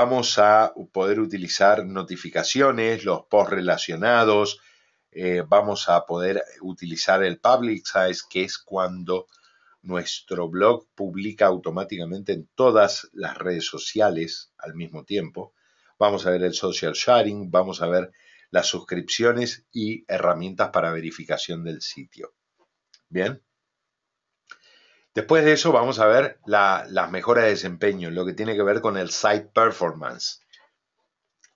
vamos a poder utilizar notificaciones, los posts relacionados, eh, vamos a poder utilizar el public size, que es cuando nuestro blog publica automáticamente en todas las redes sociales al mismo tiempo. Vamos a ver el social sharing, vamos a ver las suscripciones y herramientas para verificación del sitio. Bien. Después de eso vamos a ver las mejoras de desempeño, lo que tiene que ver con el site performance.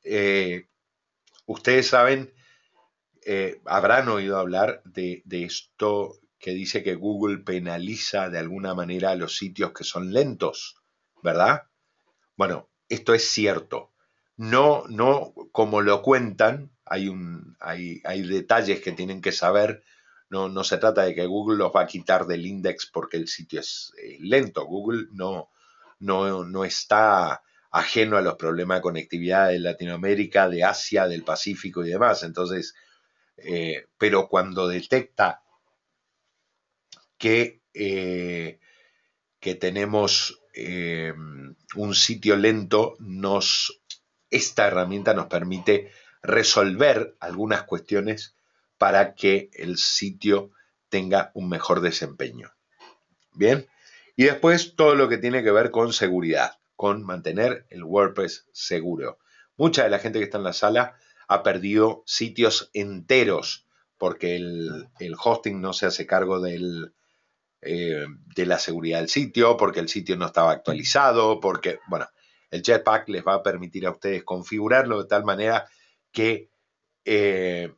Eh, ustedes saben, eh, habrán oído hablar de, esto que dice que Google penaliza de alguna manera a los sitios que son lentos, ¿verdad? Bueno, esto es cierto. No, no como lo cuentan, hay, hay, hay detalles que tienen que saber no, se trata de que Google los va a quitar del index porque el sitio es eh, lento. Google no, está ajeno a los problemas de conectividad de Latinoamérica, de Asia, del Pacífico y demás. Entonces, eh, pero cuando detecta que, eh, que tenemos un sitio lento, esta herramienta nos permite resolver algunas cuestiones para que el sitio tenga un mejor desempeño. Bien, y después todo lo que tiene que ver con seguridad, con mantener el WordPress seguro. Mucha de la gente que está en la sala ha perdido sitios enteros porque el, hosting no se hace cargo del, eh, de la seguridad del sitio, porque el sitio no estaba actualizado, porque, bueno, el Jetpack les va a permitir a ustedes configurarlo de tal manera que eh,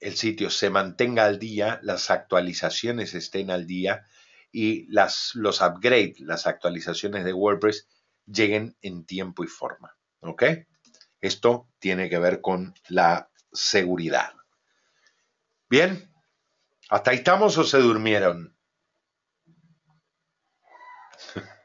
el sitio se mantenga al día, las actualizaciones estén al día y las, los upgrades, las actualizaciones de WordPress lleguen en tiempo y forma. ¿Ok? Esto tiene que ver con la seguridad. Bien, ¿hasta ahí estamos o se durmieron?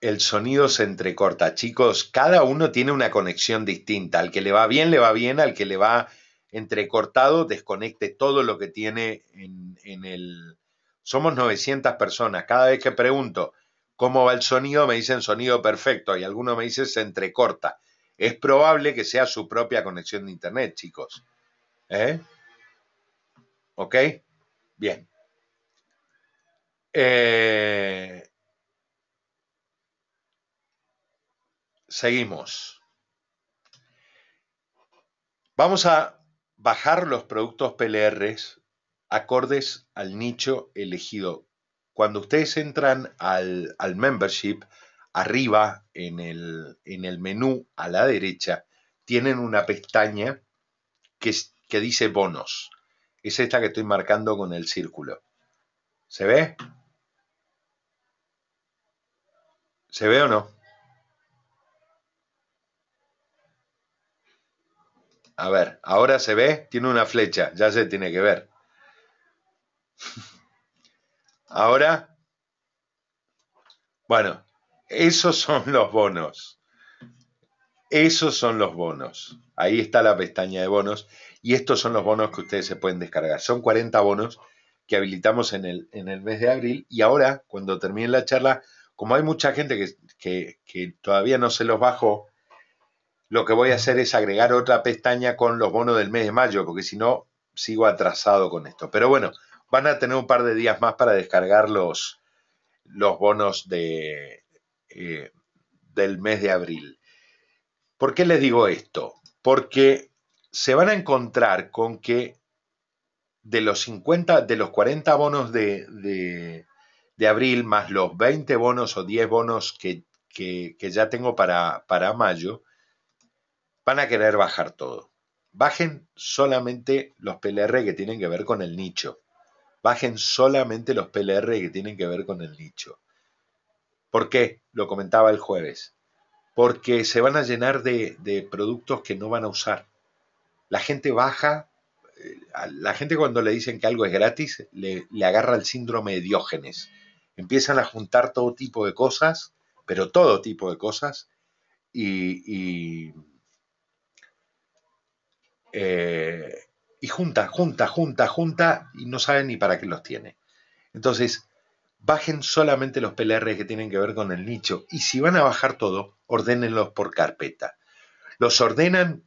El sonido se entrecorta, chicos. Cada uno tiene una conexión distinta. Al que le va bien, le va bien. Al que le va entrecortado, desconecte todo lo que tiene en, el... Somos 900 personas. Cada vez que pregunto cómo va el sonido, me dicen sonido perfecto y alguno me dice se entrecorta. Es probable que sea su propia conexión de Internet, chicos. ¿Eh? ¿Ok? Bien. Eh, seguimos. Vamos a bajar los productos PLRs acordes al nicho elegido. Cuando ustedes entran al, membership, arriba en el, menú a la derecha, tienen una pestaña que dice bonos. Es esta que estoy marcando con el círculo. ¿Se ve? ¿Se ve o no? A ver, ahora se ve, tiene una flecha, ya se tiene que ver. Ahora, bueno, esos son los bonos. Esos son los bonos. Ahí está la pestaña de bonos. Y estos son los bonos que ustedes se pueden descargar. Son 40 bonos que habilitamos en el, en el mes de abril. Y ahora, cuando termine la charla, como hay mucha gente que, que todavía no se los bajó, lo que voy a hacer es agregar otra pestaña con los bonos del mes de mayo, porque si no, sigo atrasado con esto. Pero bueno, van a tener un par de días más para descargar los, bonos de, eh, del mes de abril. ¿Por qué les digo esto? Porque se van a encontrar con que de los 50, de los 40 bonos de, de, abril, más los 20 bonos o 10 bonos que, que ya tengo para, para mayo, van a querer bajar todo. Bajen solamente los PLR que tienen que ver con el nicho. Bajen solamente los PLR que tienen que ver con el nicho. ¿Por qué? Lo comentaba el jueves. Porque se van a llenar de, productos que no van a usar. La gente baja, eh, la gente cuando le dicen que algo es gratis, le, agarra el síndrome de Diógenes. Empiezan a juntar todo tipo de cosas, pero todo tipo de cosas, y, y eh, y junta, junta, junta, junta y no saben ni para qué los tiene. Entonces, bajen solamente los PLR que tienen que ver con el nicho y si van a bajar todo, ordénenlos por carpeta. Los ordenan,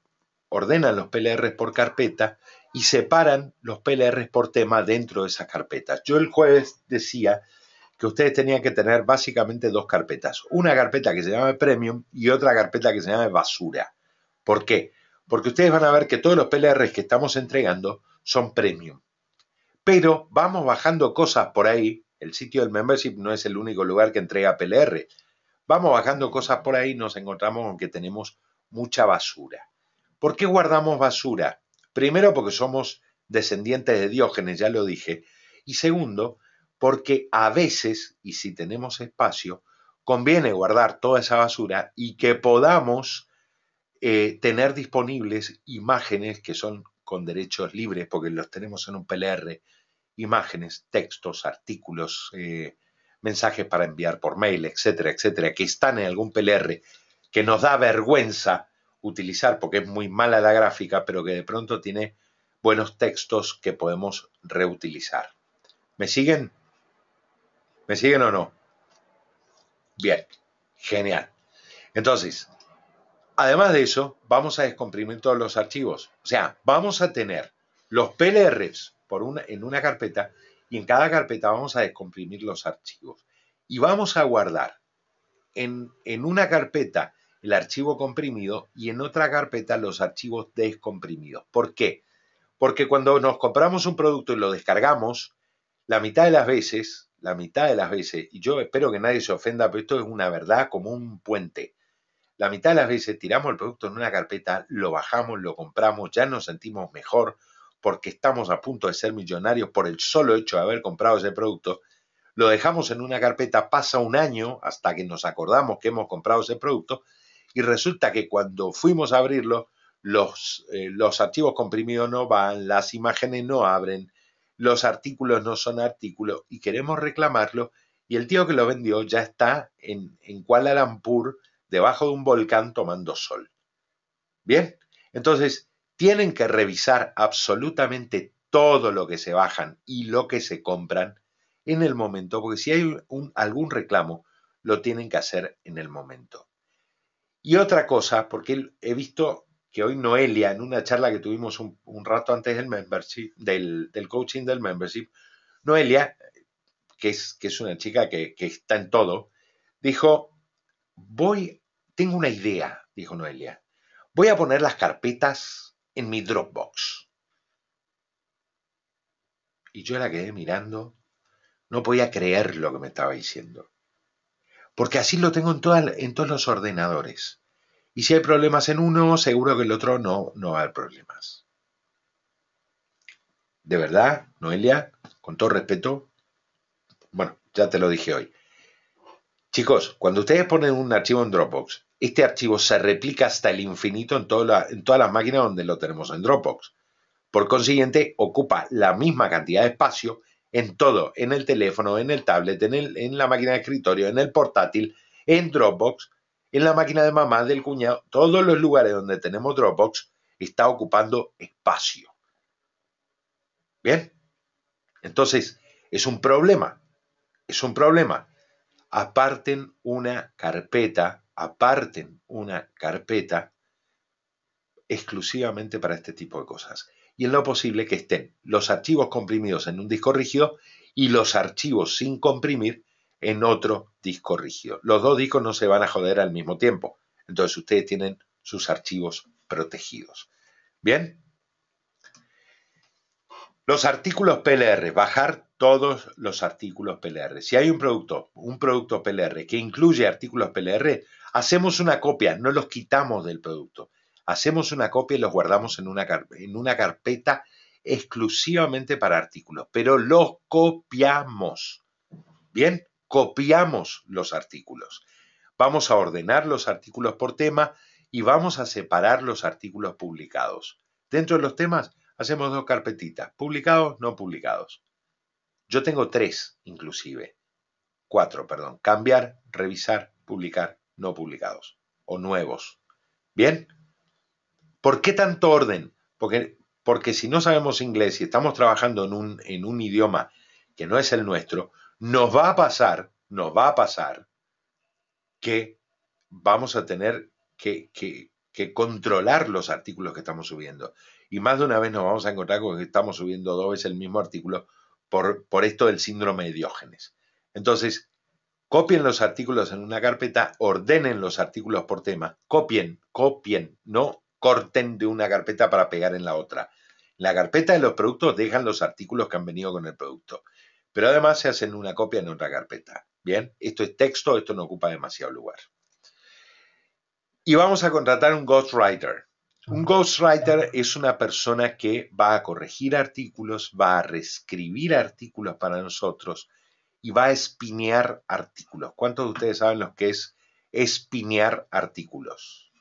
ordenan los PLR por carpeta y separan los PLR por tema dentro de esas carpetas. Yo el jueves decía que ustedes tenían que tener básicamente dos carpetas, una carpeta que se llama Premium y otra carpeta que se llama Basura. ¿Por qué? porque ustedes van a ver que todos los PLRs que estamos entregando son premium. Pero vamos bajando cosas por ahí. El sitio del membership no es el único lugar que entrega PLR. Vamos bajando cosas por ahí y nos encontramos con que tenemos mucha basura. ¿Por qué guardamos basura? Primero porque somos descendientes de Diógenes, ya lo dije. Y segundo, porque a veces, y si tenemos espacio, conviene guardar toda esa basura y que podamos eh, tener disponibles imágenes que son con derechos libres, porque los tenemos en un PLR, imágenes, textos, artículos, eh, mensajes para enviar por mail, etcétera, etcétera, que están en algún PLR, que nos da vergüenza utilizar porque es muy mala la gráfica, pero que de pronto tiene buenos textos que podemos reutilizar. ¿Me siguen? ¿Me siguen o no? Bien, genial. Entonces, Además de eso, vamos a descomprimir todos los archivos. O sea, vamos a tener los PLRs por una, en una carpeta y en cada carpeta vamos a descomprimir los archivos. Y vamos a guardar en, en una carpeta el archivo comprimido y en otra carpeta los archivos descomprimidos. ¿Por qué? Porque cuando nos compramos un producto y lo descargamos, la mitad de las veces, la mitad de las veces, y yo espero que nadie se ofenda, pero esto es una verdad como un puente. La mitad de las veces tiramos el producto en una carpeta, lo bajamos, lo compramos, ya nos sentimos mejor porque estamos a punto de ser millonarios por el solo hecho de haber comprado ese producto. Lo dejamos en una carpeta, pasa un año hasta que nos acordamos que hemos comprado ese producto y resulta que cuando fuimos a abrirlo, los, eh, los archivos comprimidos no van, las imágenes no abren, los artículos no son artículos y queremos reclamarlo y el tío que lo vendió ya está en, en Kuala Lumpur debajo de un volcán tomando sol. Bien, entonces tienen que revisar absolutamente todo lo que se bajan y lo que se compran en el momento, porque si hay algún reclamo, lo tienen que hacer en el momento. Y otra cosa, porque he visto que hoy Noelia, en una charla que tuvimos un, rato antes del membership, del, coaching del membership, Noelia, que es, que es una chica que, que está en todo, dijo, voy tengo una idea, dijo Noelia. Voy a poner las carpetas en mi Dropbox. Y yo la quedé mirando. No podía creer lo que me estaba diciendo. Porque así lo tengo en, en todos los ordenadores. Y si hay problemas en uno, seguro que el otro no, no va a haber problemas. De verdad, Noelia, con todo respeto, bueno, ya te lo dije hoy. Chicos, cuando ustedes ponen un archivo en Dropbox, este archivo se replica hasta el infinito en, todas las máquinas donde lo tenemos en Dropbox. Por consiguiente, ocupa la misma cantidad de espacio en todo, en el teléfono, en el tablet, en, en la máquina de escritorio, en el portátil, en Dropbox, en la máquina de mamá, del cuñado, todos los lugares donde tenemos Dropbox está ocupando espacio. ¿Bien? Entonces, es un problema. Es un problema. Aparten una carpeta aparten una carpeta exclusivamente para este tipo de cosas. Y es lo posible que estén los archivos comprimidos en un disco rígido y los archivos sin comprimir en otro disco rígido. Los dos discos no se van a joder al mismo tiempo. Entonces ustedes tienen sus archivos protegidos. ¿Bien? Los artículos PLR, bajar todos los artículos PLR. Si hay un producto, un producto PLR que incluye artículos PLR, Hacemos una copia, no los quitamos del producto. Hacemos una copia y los guardamos en una, carpeta exclusivamente para artículos, pero los copiamos. Bien, copiamos los artículos. Vamos a ordenar los artículos por tema y vamos a separar los artículos publicados. Dentro de los temas hacemos dos carpetitas, publicados, no publicados. Yo tengo tres, inclusive. Cuatro, perdón. Cambiar, revisar, publicar, no publicados o nuevos. Bien, ¿por qué tanto orden? Porque, porque si no sabemos inglés y estamos trabajando en un, en un idioma que no es el nuestro, nos va a pasar, nos va a pasar que vamos a tener que, controlar los artículos que estamos subiendo. Y más de una vez nos vamos a encontrar con que estamos subiendo dos veces el mismo artículo por, por esto del síndrome de Diógenes. Entonces, Copien los artículos en una carpeta, ordenen los artículos por tema, copien, copien, no corten de una carpeta para pegar en la otra. la carpeta de los productos dejan los artículos que han venido con el producto, pero además se hacen una copia en otra carpeta. Bien, esto es texto, esto no ocupa demasiado lugar. Y vamos a contratar un ghostwriter. Un ghostwriter es una persona que va a corregir artículos, va a reescribir artículos para nosotros, y va a espinear artículos. ¿Cuántos de ustedes saben lo que es espinear artículos?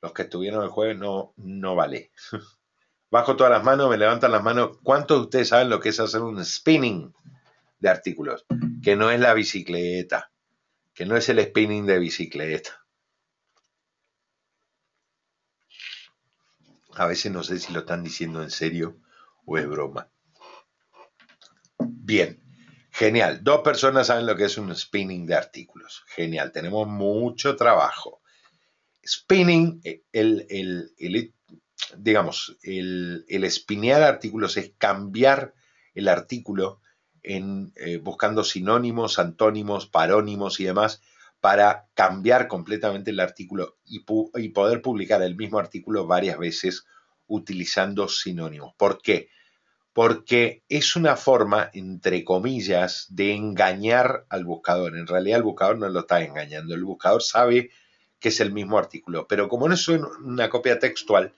Los que estuvieron el jueves no, no vale. Bajo todas las manos, me levantan las manos. ¿Cuántos de ustedes saben lo que es hacer un spinning de artículos? Que no es la bicicleta, que no es el spinning de bicicleta. A veces no sé si lo están diciendo en serio o es broma. Bien. Genial. Dos personas saben lo que es un spinning de artículos. Genial. Tenemos mucho trabajo. Spinning, eh, el, digamos, el, el artículos es cambiar el artículo en, eh, buscando sinónimos, antónimos, parónimos y demás para cambiar completamente el artículo y, y poder publicar el mismo artículo varias veces utilizando sinónimos. ¿Por qué? porque es una forma, entre comillas, de engañar al buscador. En realidad el buscador no lo está engañando, el buscador sabe que es el mismo artículo, pero como no es una copia textual,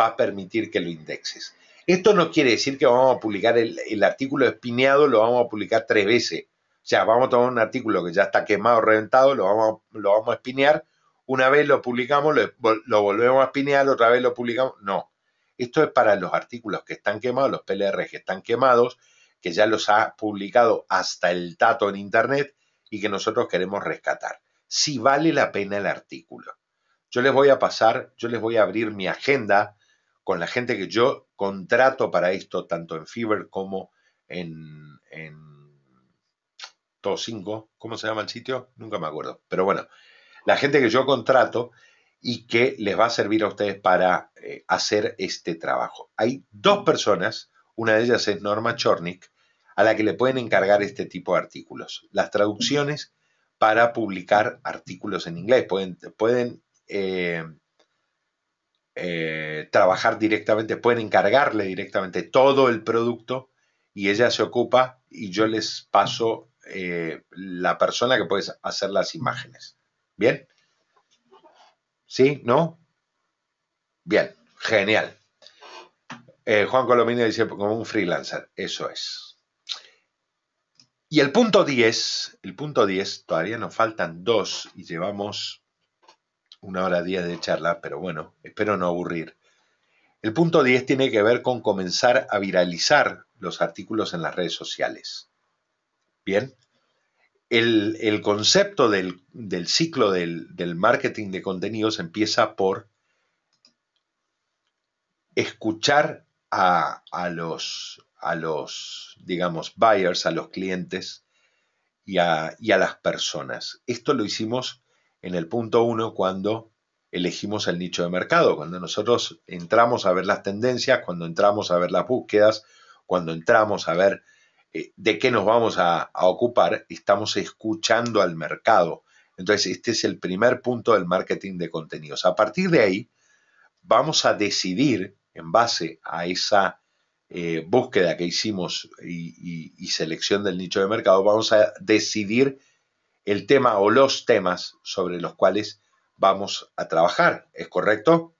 va a permitir que lo indexes. Esto no quiere decir que vamos a publicar el, artículo espineado, lo vamos a publicar tres veces. O sea, vamos a tomar un artículo que ya está quemado, reventado, lo vamos, lo vamos a espinear, una vez lo publicamos, lo, lo volvemos a espinear, otra vez lo publicamos. No, esto es para los artículos que están quemados, los PLR que están quemados, que ya los ha publicado hasta el tato en Internet y que nosotros queremos rescatar. Si vale la pena el artículo. Yo les voy a pasar, yo les voy a abrir mi agenda con la gente que yo contrato para esto, tanto en Fiverr como en, en 5. ¿Cómo se llama el sitio? Nunca me acuerdo. Pero bueno, la gente que yo contrato y que les va a servir a ustedes para eh, hacer este trabajo. Hay dos personas, una de ellas es Norma Chornik, a la que le pueden encargar este tipo de artículos, las traducciones para publicar artículos en inglés. Pueden, pueden eh, eh, trabajar directamente, pueden encargarle directamente todo el producto y ella se ocupa y yo les paso la persona que puede hacer las imágenes. Bien, ¿Sí? ¿No? Bien, genial. Eh, Juan Colomino dice como un freelancer, eso es. Y el punto 10, el punto 10, todavía nos faltan dos y llevamos una hora diez de charla, pero bueno, espero no aburrir. El punto 10 tiene que ver con comenzar a viralizar los artículos en las redes sociales. Bien, el, concepto del, ciclo del, marketing de contenidos empieza por escuchar a, a, los, digamos, buyers, a los clientes y a, y a las personas. Esto lo hicimos en el punto 1 cuando elegimos el nicho de mercado, cuando nosotros entramos a ver las tendencias, cuando entramos a ver las búsquedas, cuando entramos a ver eh, de qué nos vamos a, ocupar, estamos escuchando al mercado. Entonces, este es el primer punto del marketing de contenidos. A partir de ahí, vamos a decidir en base a esa eh, búsqueda que hicimos y, selección del nicho de mercado, vamos a decidir el tema o los temas sobre los cuales vamos a trabajar. ¿Es correcto?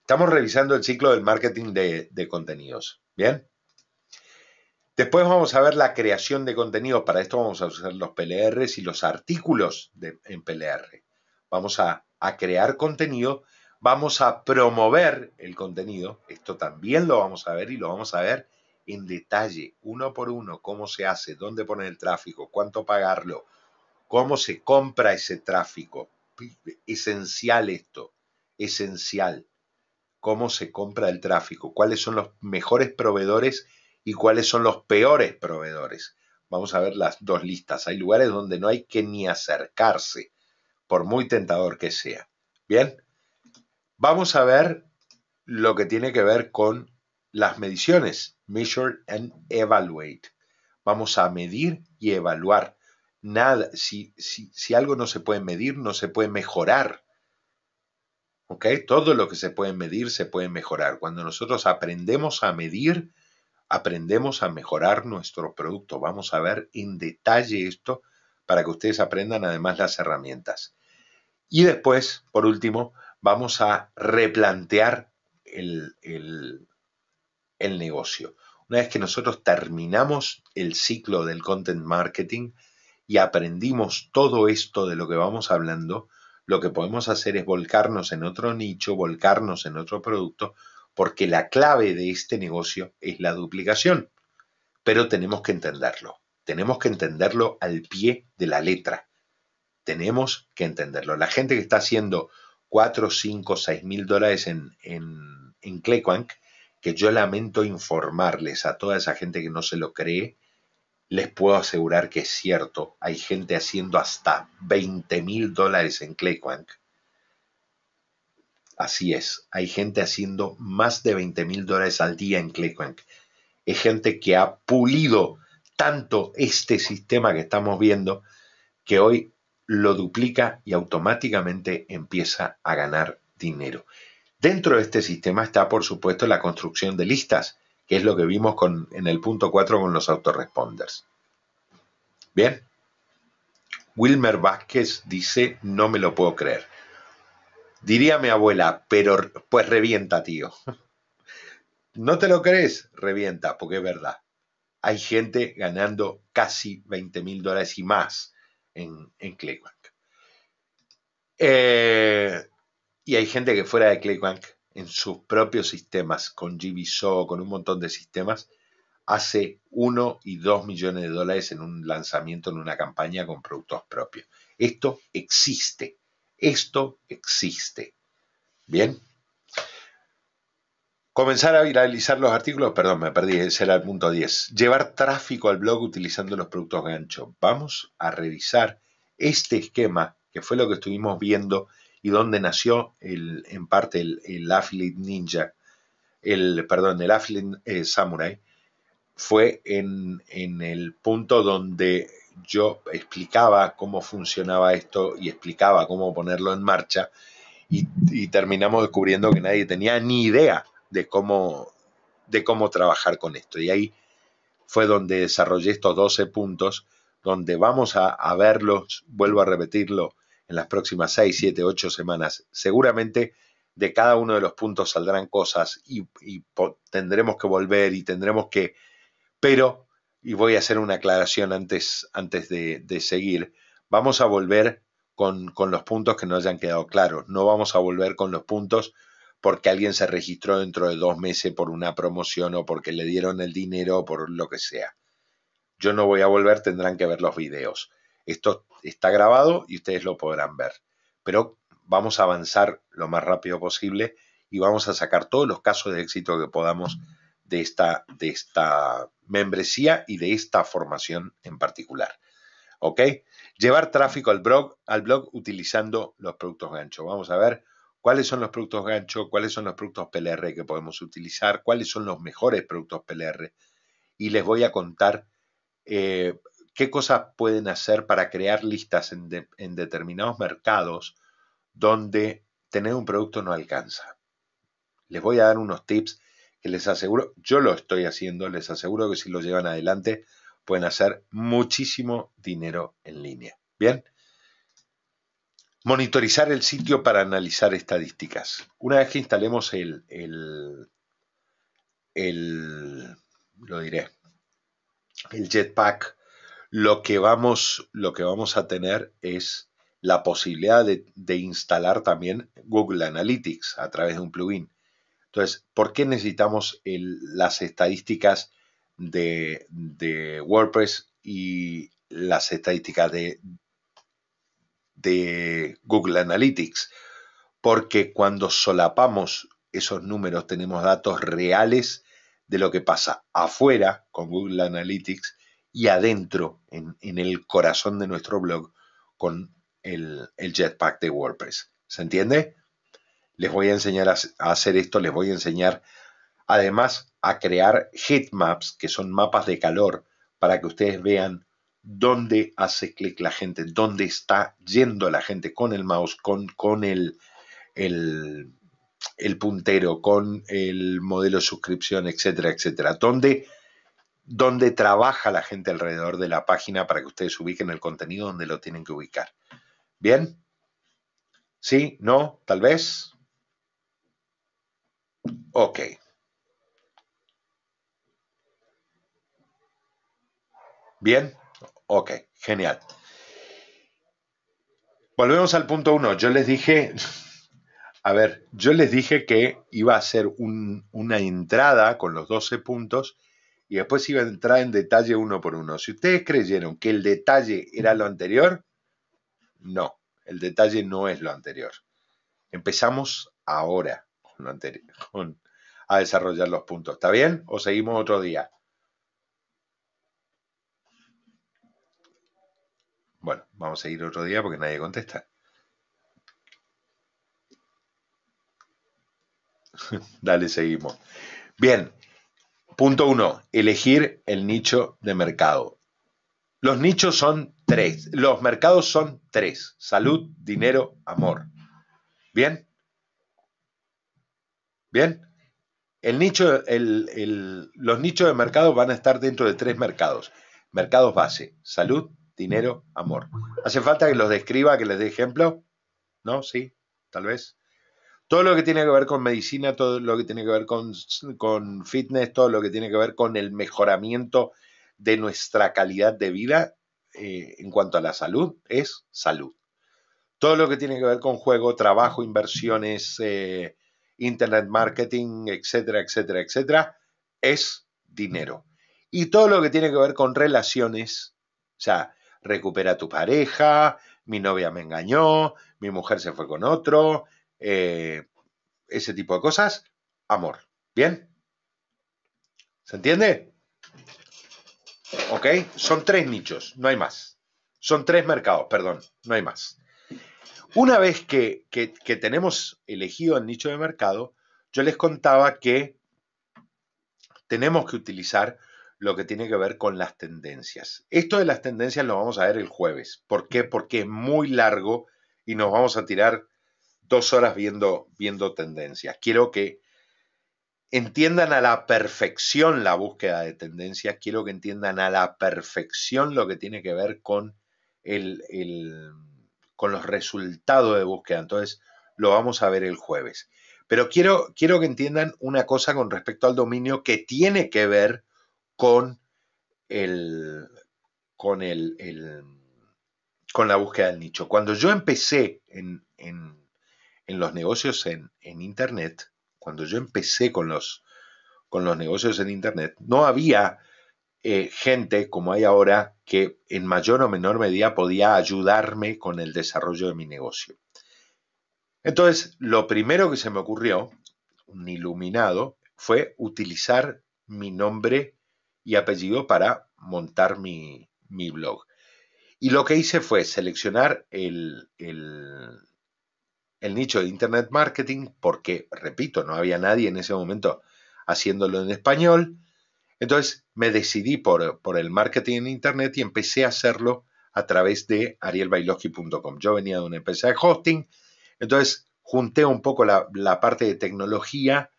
Estamos revisando el ciclo del marketing de, de contenidos. ¿Bien? Después vamos a ver la creación de contenido. Para esto vamos a usar los PLRs y los artículos en PLR. Vamos a, a crear contenido, vamos a promover el contenido. Esto también lo vamos a ver y lo vamos a ver en detalle, uno por uno, cómo se hace, dónde poner el tráfico, cuánto pagarlo, cómo se compra ese tráfico. Esencial esto, esencial. Cómo se compra el tráfico, cuáles son los mejores proveedores y cuáles son los peores proveedores. Vamos a ver las dos listas. Hay lugares donde no hay que ni acercarse, por muy tentador que sea. Bien, vamos a ver lo que tiene que ver con las mediciones, measure and evaluate. Vamos a medir y evaluar. Nada, si, algo no se puede medir, no se puede mejorar. ¿Ok? Todo lo que se puede medir se puede mejorar. Cuando nosotros aprendemos a medir, aprendemos a mejorar nuestro producto. Vamos a ver en detalle esto para que ustedes aprendan además las herramientas. Y después, por último, vamos a replantear el, el negocio. Una vez que nosotros terminamos el ciclo del content marketing y aprendimos todo esto de lo que vamos hablando, lo que podemos hacer es volcarnos en otro nicho, volcarnos en otro producto, porque la clave de este negocio es la duplicación. Pero tenemos que entenderlo, tenemos que entenderlo al pie de la letra. Tenemos que entenderlo. La gente que está haciendo 4, 5, 6 mil dólares en, en, en que yo lamento informarles a toda esa gente que no se lo cree, les puedo asegurar que es cierto. Hay gente haciendo hasta 20 mil dólares en Clequank. Así es, hay gente haciendo más de 20 mil dólares al día en ClickBank. Es gente que ha pulido tanto este sistema que estamos viendo que hoy lo duplica y automáticamente empieza a ganar dinero. Dentro de este sistema está, por supuesto, la construcción de listas, que es lo que vimos en el punto 4 con los autoresponders. Bien. Wilmer Vázquez dice, no me lo puedo creer. Diría mi abuela, pero pues revienta, tío. ¿No te lo crees? Revienta, porque es verdad. Hay gente ganando casi 20 mil dólares y más en, en eh, y hay gente que fuera de Clickbank, en sus propios sistemas, con GBSO, con un montón de sistemas, hace 1 y 2 millones de dólares en un lanzamiento, en una campaña con productos propios. Esto existe. Esto existe. Bien. Comenzar a viralizar los artículos, perdón, me perdí, ese era el punto 10. Llevar tráfico al blog utilizando los productos gancho. Vamos a revisar este esquema, que fue lo que estuvimos viendo y donde nació en parte el, Affiliate Ninja, el, perdón, el Affiliate eh, Samurai, fue en, el punto donde yo explicaba cómo funcionaba esto y explicaba cómo ponerlo en marcha y, terminamos descubriendo que nadie tenía ni idea de cómo, de cómo trabajar con esto. Y ahí fue donde desarrollé estos 12 puntos, donde vamos a, verlos, vuelvo a repetirlo, en las próximas 6, 7, 8 semanas. Seguramente de cada uno de los puntos saldrán cosas y, y tendremos que volver y tendremos que... Pero y voy a hacer una aclaración antes, antes de, seguir, vamos a volver con, los puntos que no hayan quedado claros. No vamos a volver con los puntos porque alguien se registró dentro de dos meses por una promoción o porque le dieron el dinero o por lo que sea. Yo no voy a volver, tendrán que ver los videos. Esto está grabado y ustedes lo podrán ver. Pero vamos a avanzar lo más rápido posible y vamos a sacar todos los casos de éxito que podamos de esta, de esta membresía y de esta formación en particular. ¿Ok? Llevar tráfico al blog, al blog utilizando los productos gancho. Vamos a ver cuáles son los productos gancho, cuáles son los productos PLR que podemos utilizar, cuáles son los mejores productos PLR. Y les voy a contar eh, qué cosas pueden hacer para crear listas en determinados mercados donde tener un producto no alcanza. Les voy a dar unos tips que les aseguro, yo lo estoy haciendo, les aseguro que si lo llevan adelante pueden hacer muchísimo dinero en línea. Bien. Monitorizar el sitio para analizar estadísticas. Una vez que instalemos el, el, lo diré, el jetpack, lo que vamos, lo que vamos a tener es la posibilidad de instalar también Google Analytics a través de un plugin. Entonces, ¿por qué necesitamos las estadísticas de, WordPress y las estadísticas de, Google Analytics? Porque cuando solapamos esos números tenemos datos reales de lo que pasa afuera con Google Analytics y adentro, en, el corazón de nuestro blog, con el jetpack de WordPress. ¿Se entiende? les voy a enseñar a, hacer esto, les voy a enseñar además a crear maps, que son mapas de calor, para que ustedes vean dónde hace clic la gente, dónde está yendo la gente con el mouse, con, con el, el, puntero, con el modelo de suscripción, etcétera, etcétera. Dónde, dónde trabaja la gente alrededor de la página para que ustedes ubiquen el contenido donde lo tienen que ubicar. ¿Bien? ¿Sí? ¿No? ¿Tal vez? Ok. Bien, ok, genial. Volvemos al punto uno. Yo les dije, a ver, yo les dije que iba a ser una entrada con los 12 puntos y después iba a entrar en detalle uno por uno. Si ustedes creyeron que el detalle era lo anterior, no, el detalle no es lo anterior. Empezamos ahora a desarrollar los puntos. ¿Está bien? ¿O seguimos otro día? Bueno, vamos a seguir otro día porque nadie contesta. Dale, seguimos. Bien, punto uno, elegir el nicho de mercado. Los nichos son tres, los mercados son tres, salud, dinero, amor. Bien, Bien, el nicho, los nichos de mercado van a estar dentro de tres mercados. Mercados base, salud, dinero, amor. ¿Hace falta que los describa, que les dé ejemplo? ¿No? Sí, tal vez. Todo lo que tiene que ver con medicina, todo lo que tiene que ver con, fitness, todo lo que tiene que ver con el mejoramiento de nuestra calidad de vida eh, en cuanto a la salud es salud. Todo lo que tiene que ver con juego, trabajo, inversiones, eh, Internet marketing, etcétera, etcétera, etcétera, es dinero. Y todo lo que tiene que ver con relaciones, o sea, recupera a tu pareja, mi novia me engañó, mi mujer se fue con otro, eh, ese tipo de cosas, amor. ¿Bien? ¿Se entiende? ¿Ok? Son tres nichos, no hay más. Son tres mercados, perdón, no hay más. Una vez que, tenemos elegido el nicho de mercado, yo les contaba que tenemos que utilizar lo que tiene que ver con las tendencias. Esto de las tendencias lo vamos a ver el jueves. ¿Por qué? Porque es muy largo y nos vamos a tirar dos horas viendo, viendo tendencias. Quiero que entiendan a la perfección la búsqueda de tendencias. Quiero que entiendan a la perfección lo que tiene que ver con el, el con los resultados de búsqueda. Entonces, lo vamos a ver el jueves. Pero quiero, quiero que entiendan una cosa con respecto al dominio que tiene que ver con el, con el, el con la búsqueda del nicho. Cuando yo empecé en, en, en los negocios en, en, Internet, cuando yo empecé con los, con los negocios en Internet, no había eh, gente como hay ahora que en mayor o menor medida podía ayudarme con el desarrollo de mi negocio. Entonces, lo primero que se me ocurrió, un iluminado, fue utilizar mi nombre y apellido para montar mi, blog. Y lo que hice fue seleccionar el, el nicho de Internet Marketing, porque, repito, no había nadie en ese momento haciéndolo en español entonces me decidí por, el marketing en Internet y empecé a hacerlo a través de arielbailoski.com. Yo venía de una empresa de hosting, entonces junté un poco la, parte de tecnología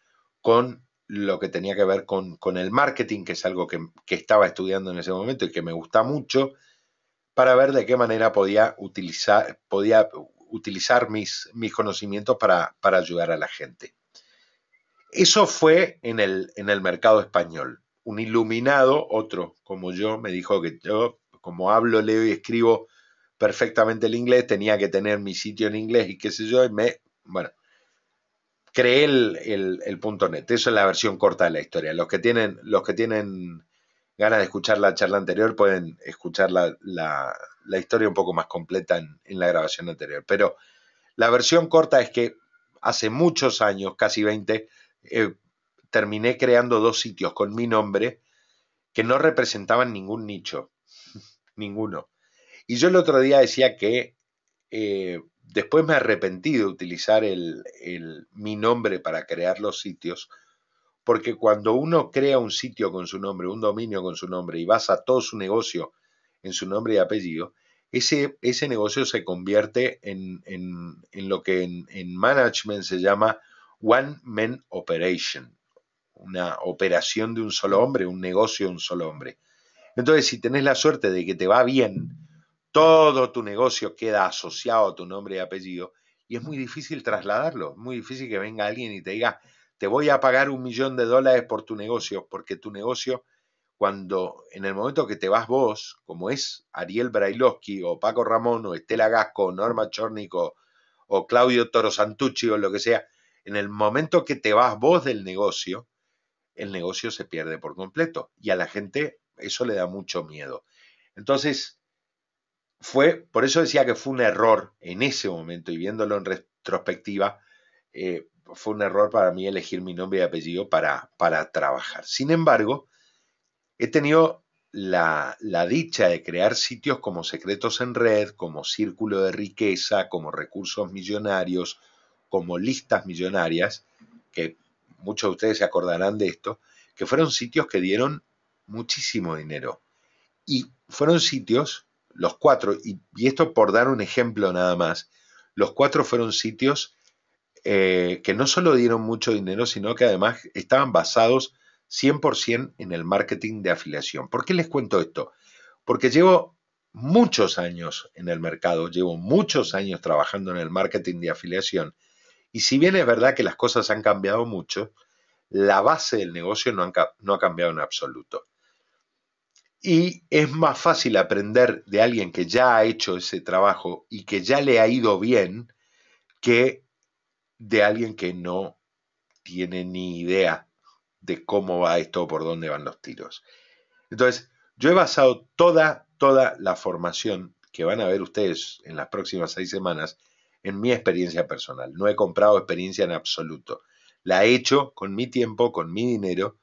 con lo que tenía que ver con, el marketing, que es algo que, estaba estudiando en ese momento y que me gusta mucho, para ver de qué manera podía utilizar, podía utilizar mis, conocimientos para, ayudar a la gente. Eso fue en el mercado español un iluminado, otro como yo, me dijo que yo, como hablo, leo y escribo perfectamente el inglés, tenía que tener mi sitio en inglés y qué sé yo, y me, bueno, creé el, el, punto net. Eso es la versión corta de la historia. Los que tienen, los que tienen ganas de escuchar la charla anterior pueden escuchar la, historia un poco más completa en, en la grabación anterior. Pero la versión corta es que hace muchos años, casi 20, eh, terminé creando dos sitios con mi nombre que no representaban ningún nicho, ninguno. Y yo el otro día decía que eh, después me arrepentí de utilizar mi nombre para crear los sitios, porque cuando uno crea un sitio con su nombre, un dominio con su nombre y basa todo su negocio en su nombre y apellido, ese, negocio se convierte en, lo que en management se llama one man operation una operación de un solo hombre, un negocio de un solo hombre. Entonces, si tenés la suerte de que te va bien, todo tu negocio queda asociado a tu nombre y apellido y es muy difícil trasladarlo, muy difícil que venga alguien y te diga, te voy a pagar un millón de dólares por tu negocio, porque tu negocio, cuando en el momento que te vas vos, como es Ariel Brailowski, o Paco Ramón o Estela Gasco o Norma Chornico o Claudio Toro Santucci o lo que sea, en el momento que te vas vos del negocio, el negocio se pierde por completo y a la gente eso le da mucho miedo. Entonces, fue, por eso decía que fue un error en ese momento y viéndolo en retrospectiva, eh, fue un error para mí elegir mi nombre y apellido para, para trabajar. Sin embargo, he tenido la, la, dicha de crear sitios como Secretos en Red, como Círculo de Riqueza, como Recursos Millonarios, como Listas Millonarias, que muchos de ustedes se acordarán de esto, que fueron sitios que dieron muchísimo dinero. Y fueron sitios, los cuatro, y, esto por dar un ejemplo nada más, los cuatro fueron sitios eh, que no solo dieron mucho dinero, sino que además estaban basados 100% en el marketing de afiliación. ¿Por qué les cuento esto? Porque llevo muchos años en el mercado, llevo muchos años trabajando en el marketing de afiliación y si bien es verdad que las cosas han cambiado mucho, la base del negocio no, ha cambiado en absoluto. Y es más fácil aprender de alguien que ya ha hecho ese trabajo y que ya le ha ido bien que de alguien que no tiene ni idea de cómo va esto, o por dónde van los tiros. Entonces, yo he basado toda, toda la formación que van a ver ustedes en las próximas seis semanas en mi experiencia personal. No he comprado experiencia en absoluto. La he hecho con mi tiempo, con mi dinero,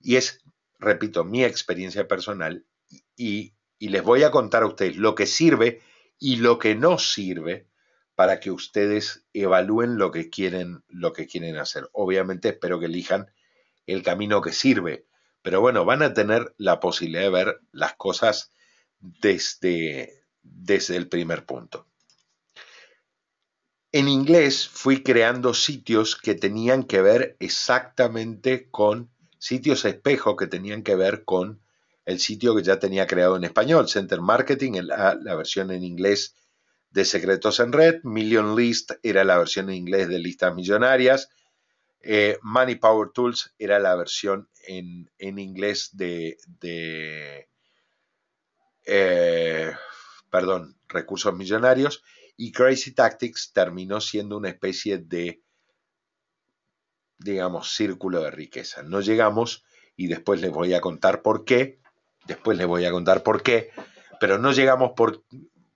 y es, repito, mi experiencia personal. Y, y les voy a contar a ustedes lo que sirve y lo que no sirve para que ustedes evalúen lo que quieren, lo que quieren hacer. Obviamente espero que elijan el camino que sirve, pero bueno, van a tener la posibilidad de ver las cosas desde, desde el primer punto. En inglés fui creando sitios que tenían que ver exactamente con sitios espejo que tenían que ver con el sitio que ya tenía creado en español, Center Marketing, la, la versión en inglés de Secretos en Red, Million List era la versión en inglés de Listas Millonarias, eh, Money Power Tools era la versión en, inglés de, eh, perdón, Recursos Millonarios, y Crazy Tactics terminó siendo una especie de, digamos, círculo de riqueza. No llegamos, y después les voy a contar por qué, después les voy a contar por qué, pero no llegamos por,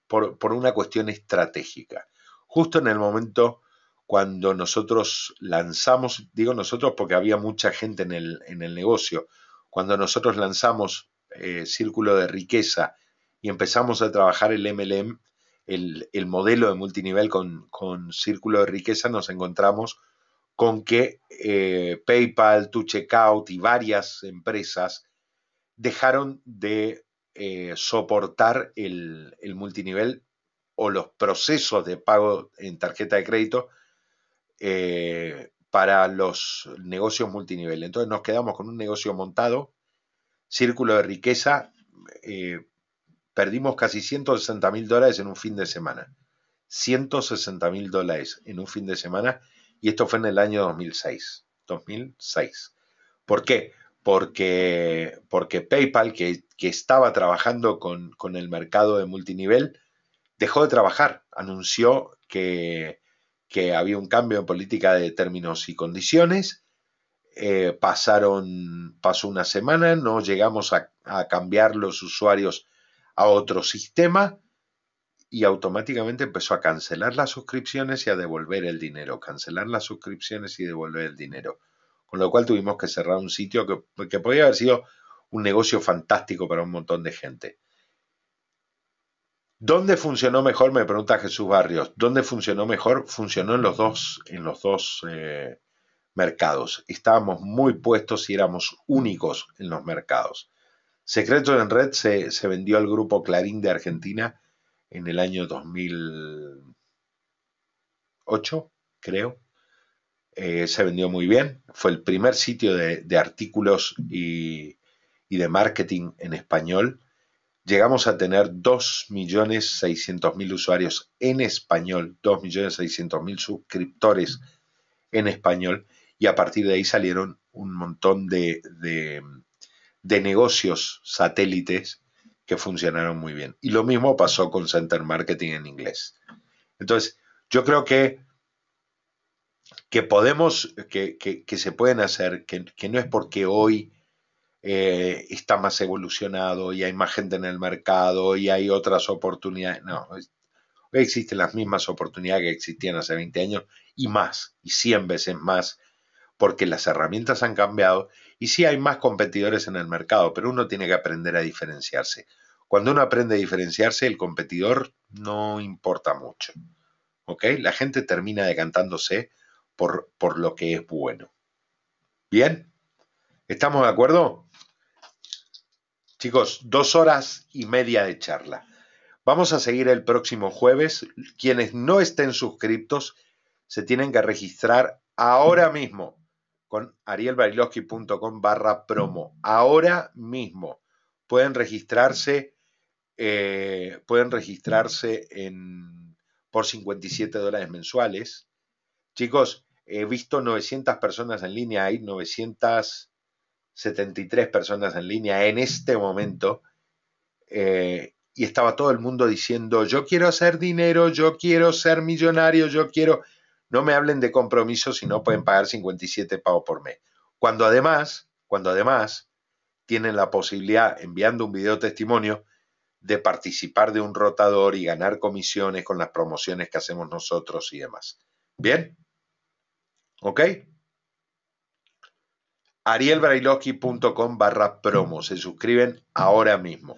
por, una cuestión estratégica. Justo en el momento cuando nosotros lanzamos, digo nosotros porque había mucha gente en el, negocio, cuando nosotros lanzamos eh, Círculo de Riqueza y empezamos a trabajar el MLM, el, modelo de multinivel con, círculo de riqueza, nos encontramos con que eh, PayPal, Tu Checkout y varias empresas dejaron de eh, soportar el, multinivel o los procesos de pago en tarjeta de crédito eh, para los negocios multinivel. Entonces nos quedamos con un negocio montado, círculo de riqueza, Perdimos casi 160 mil dólares en un fin de semana. 160 mil dólares en un fin de semana. Y esto fue en el año 2006. 2006. ¿Por qué? Porque, porque PayPal, que, estaba trabajando con, el mercado de multinivel, dejó de trabajar. Anunció que, había un cambio en política de términos y condiciones. Eh, pasaron, pasó una semana, no llegamos a, cambiar los usuarios a otro sistema y automáticamente empezó a cancelar las suscripciones y a devolver el dinero, cancelar las suscripciones y devolver el dinero. Con lo cual tuvimos que cerrar un sitio que, que podía haber sido un negocio fantástico para un montón de gente. ¿Dónde funcionó mejor? Me pregunta Jesús Barrios. ¿Dónde funcionó mejor? Funcionó en los dos, en los dos eh, mercados. Estábamos muy puestos y éramos únicos en los mercados. Secretos en Red se, vendió al grupo Clarín de Argentina en el año 2008, creo. Eh, se vendió muy bien. Fue el primer sitio de, artículos y, de marketing en español. Llegamos a tener 2.600.000 usuarios en español, 2.600.000 suscriptores en español. Y a partir de ahí salieron un montón de de negocios satélites que funcionaron muy bien. Y lo mismo pasó con Center Marketing en inglés. Entonces, yo creo que, que podemos, que, se pueden hacer, que, no es porque hoy eh, está más evolucionado y hay más gente en el mercado y hay otras oportunidades. No, hoy existen las mismas oportunidades que existían hace 20 años y más, y 100 veces más, porque las herramientas han cambiado y sí hay más competidores en el mercado, pero uno tiene que aprender a diferenciarse. Cuando uno aprende a diferenciarse, el competidor no importa mucho. ¿Ok? La gente termina decantándose por, por lo que es bueno. ¿Bien? ¿Estamos de acuerdo? Chicos, dos horas y media de charla. Vamos a seguir el próximo jueves. Quienes no estén suscriptos se tienen que registrar ahora mismo con arielbarilowskicom barra promo. Ahora mismo pueden registrarse, eh, pueden registrarse por 57 dólares mensuales. Chicos, he visto 900 personas en línea, hay 973 personas en línea en este momento. Eh, y estaba todo el mundo diciendo, yo quiero hacer dinero, yo quiero ser millonario, yo quiero... No me hablen de compromiso si no pueden pagar 57 pavos por mes. Cuando además, cuando además tienen la posibilidad, enviando un video testimonio, de participar de un rotador y ganar comisiones con las promociones que hacemos nosotros y demás. ¿Bien? ¿Ok? Arielbrailoski.com barra promo. Se suscriben ahora mismo.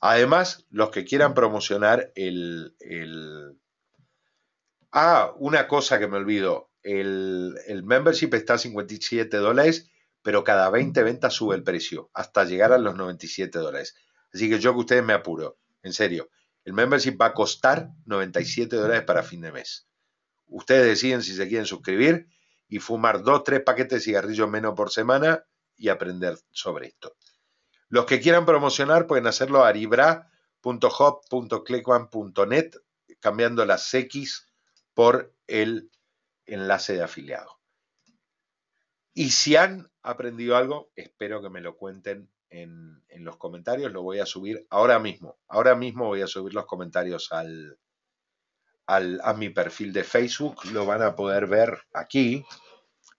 Además, los que quieran promocionar el, el, Ah, una cosa que me olvido. El, membership está a 57 dólares, pero cada 20 ventas sube el precio hasta llegar a los 97 dólares. Así que yo que ustedes me apuro, en serio. El membership va a costar 97 dólares para fin de mes. Ustedes deciden si se quieren suscribir y fumar dos, tres paquetes de cigarrillos menos por semana y aprender sobre esto. Los que quieran promocionar pueden hacerlo a aribra.hop.clequan.net cambiando las X por el enlace de afiliado. Y si han aprendido algo, espero que me lo cuenten en, los comentarios. Lo voy a subir ahora mismo. Ahora mismo voy a subir los comentarios al, a mi perfil de Facebook. Lo van a poder ver aquí.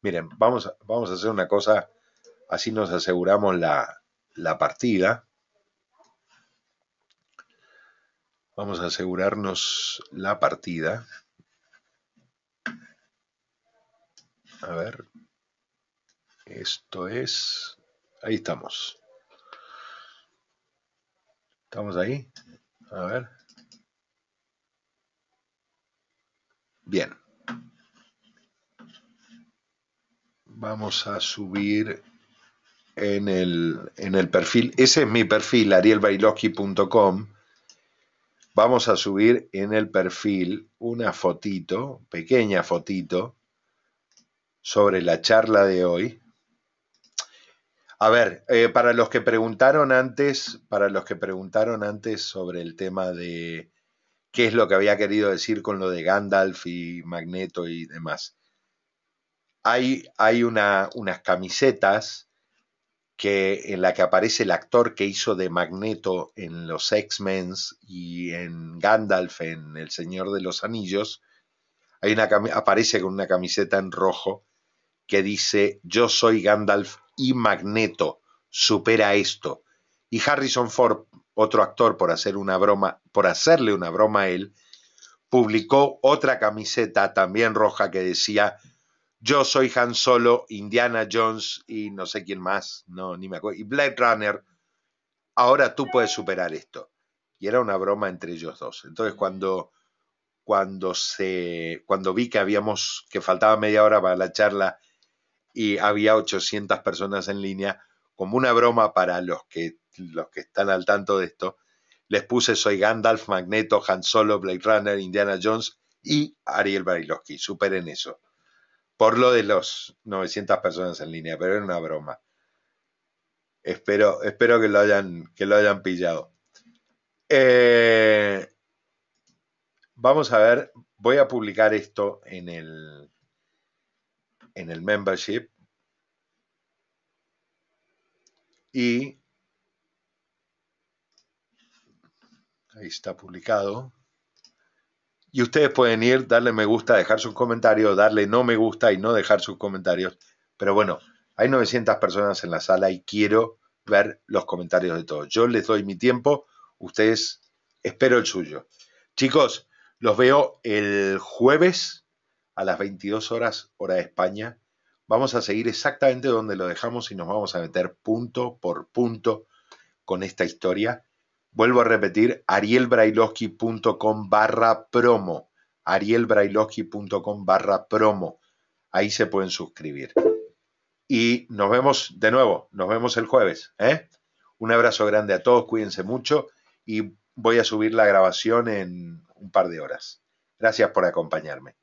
Miren, vamos, vamos a hacer una cosa. Así nos aseguramos la, la partida. Vamos a asegurarnos la partida. A ver. Esto es... Ahí estamos. ¿Estamos ahí? A ver. Bien. Vamos a subir en el, perfil. Ese es mi perfil, arielbailoski.com. Vamos a subir en el perfil una fotito, pequeña fotito, sobre la charla de hoy. A ver, eh, para los que preguntaron antes, para los que preguntaron antes sobre el tema de qué es lo que había querido decir con lo de Gandalf y Magneto y demás. Hay, hay una, unas camisetas que, en la que aparece el actor que hizo de Magneto en los X-Men y en Gandalf en El Señor de los Anillos. Hay una, aparece con una camiseta en rojo que dice yo soy Gandalf y Magneto, supera esto. Y Harrison Ford, otro actor por hacer una broma, por hacerle una broma a él, publicó otra camiseta también roja que decía yo soy Han Solo, Indiana Jones y no sé quién más, no, ni me acuerdo, y Blade Runner, ahora tú puedes superar esto. Y era una broma entre ellos dos. Entonces cuando, cuando, se, cuando vi que habíamos, que faltaba media hora para la charla y había 800 personas en línea. Como una broma para los que, los que están al tanto de esto, les puse Soy Gandalf, Magneto, Han Solo, Blade Runner, Indiana Jones y Ariel Súper en eso. Por lo de los 900 personas en línea, pero era una broma. Espero, espero que, lo hayan, que lo hayan pillado. Eh, vamos a ver, voy a publicar esto en el, en el membership y ahí está publicado. Y ustedes pueden ir, darle me gusta, dejar sus comentarios, darle no me gusta y no dejar sus comentarios. Pero bueno, hay 900 personas en la sala y quiero ver los comentarios de todos. Yo les doy mi tiempo, ustedes espero el suyo. Chicos, los veo el jueves a las 22 horas hora de España. Vamos a seguir exactamente donde lo dejamos y nos vamos a meter punto por punto con esta historia. Vuelvo a repetir, arielbrailoski.com barra promo. arielbrailoski.com barra promo. Ahí se pueden suscribir. Y nos vemos de nuevo, nos vemos el jueves. ¿eh? Un abrazo grande a todos, cuídense mucho y voy a subir la grabación en un par de horas. Gracias por acompañarme.